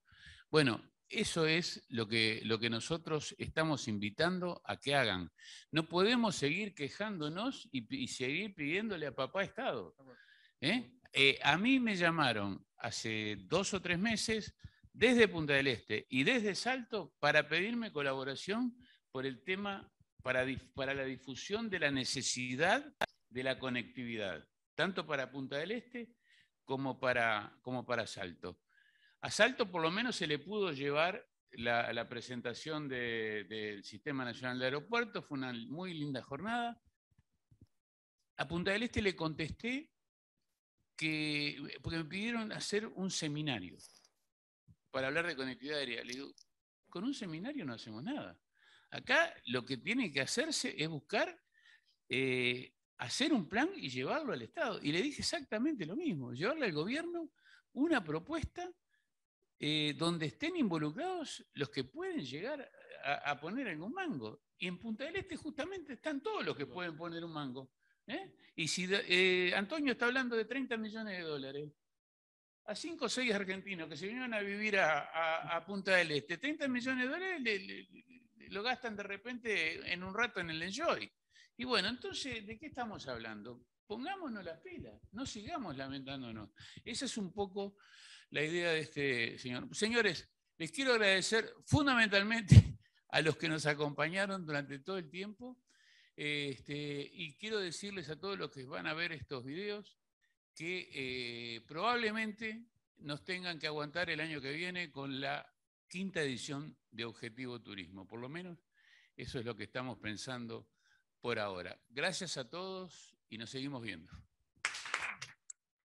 [SPEAKER 3] Bueno, eso es lo que, lo que nosotros estamos invitando a que hagan. No podemos seguir quejándonos y, seguir pidiéndole a papá Estado. ¿eh? a mí me llamaron hace dos o tres meses desde Punta del Este y desde Salto para pedirme colaboración por el tema para, para la difusión de la necesidad de la conectividad tanto para Punta del Este como para, como para Salto. A Salto por lo menos se le pudo llevar la, presentación del Sistema Nacional de Aeropuertos, fue una muy linda jornada. A Punta del Este le contesté que, porque me pidieron hacer un seminario para hablar de conectividad aérea. Le digo, con un seminario no hacemos nada. Acá lo que tiene que hacerse es buscar eh, hacer un plan y llevarlo al Estado. Y le dije exactamente lo mismo, llevarle al gobierno una propuesta eh, donde estén involucrados los que pueden llegar a, poner poner un mango. Y en Punta del Este justamente están todos los que pueden poner un mango. ¿eh? Y si eh, Antonio está hablando de 30 millones de dólares, a 5 o 6 argentinos que se vinieron a vivir a, Punta del Este, 30 millones de dólares lo gastan de repente en un rato en el enjoy. Y bueno, entonces, ¿de qué estamos hablando? Pongámonos las pilas, no sigamos lamentándonos. Esa es un poco la idea de este señor. Señores, les quiero agradecer fundamentalmente a los que nos acompañaron durante todo el tiempo. Este, y quiero decirles a todos los que van a ver estos videos que eh, probablemente nos tengan que aguantar el año que viene con la quinta edición de Objetivo Turismo. Por lo menos eso es lo que estamos pensando por ahora. Gracias a todos y nos seguimos viendo.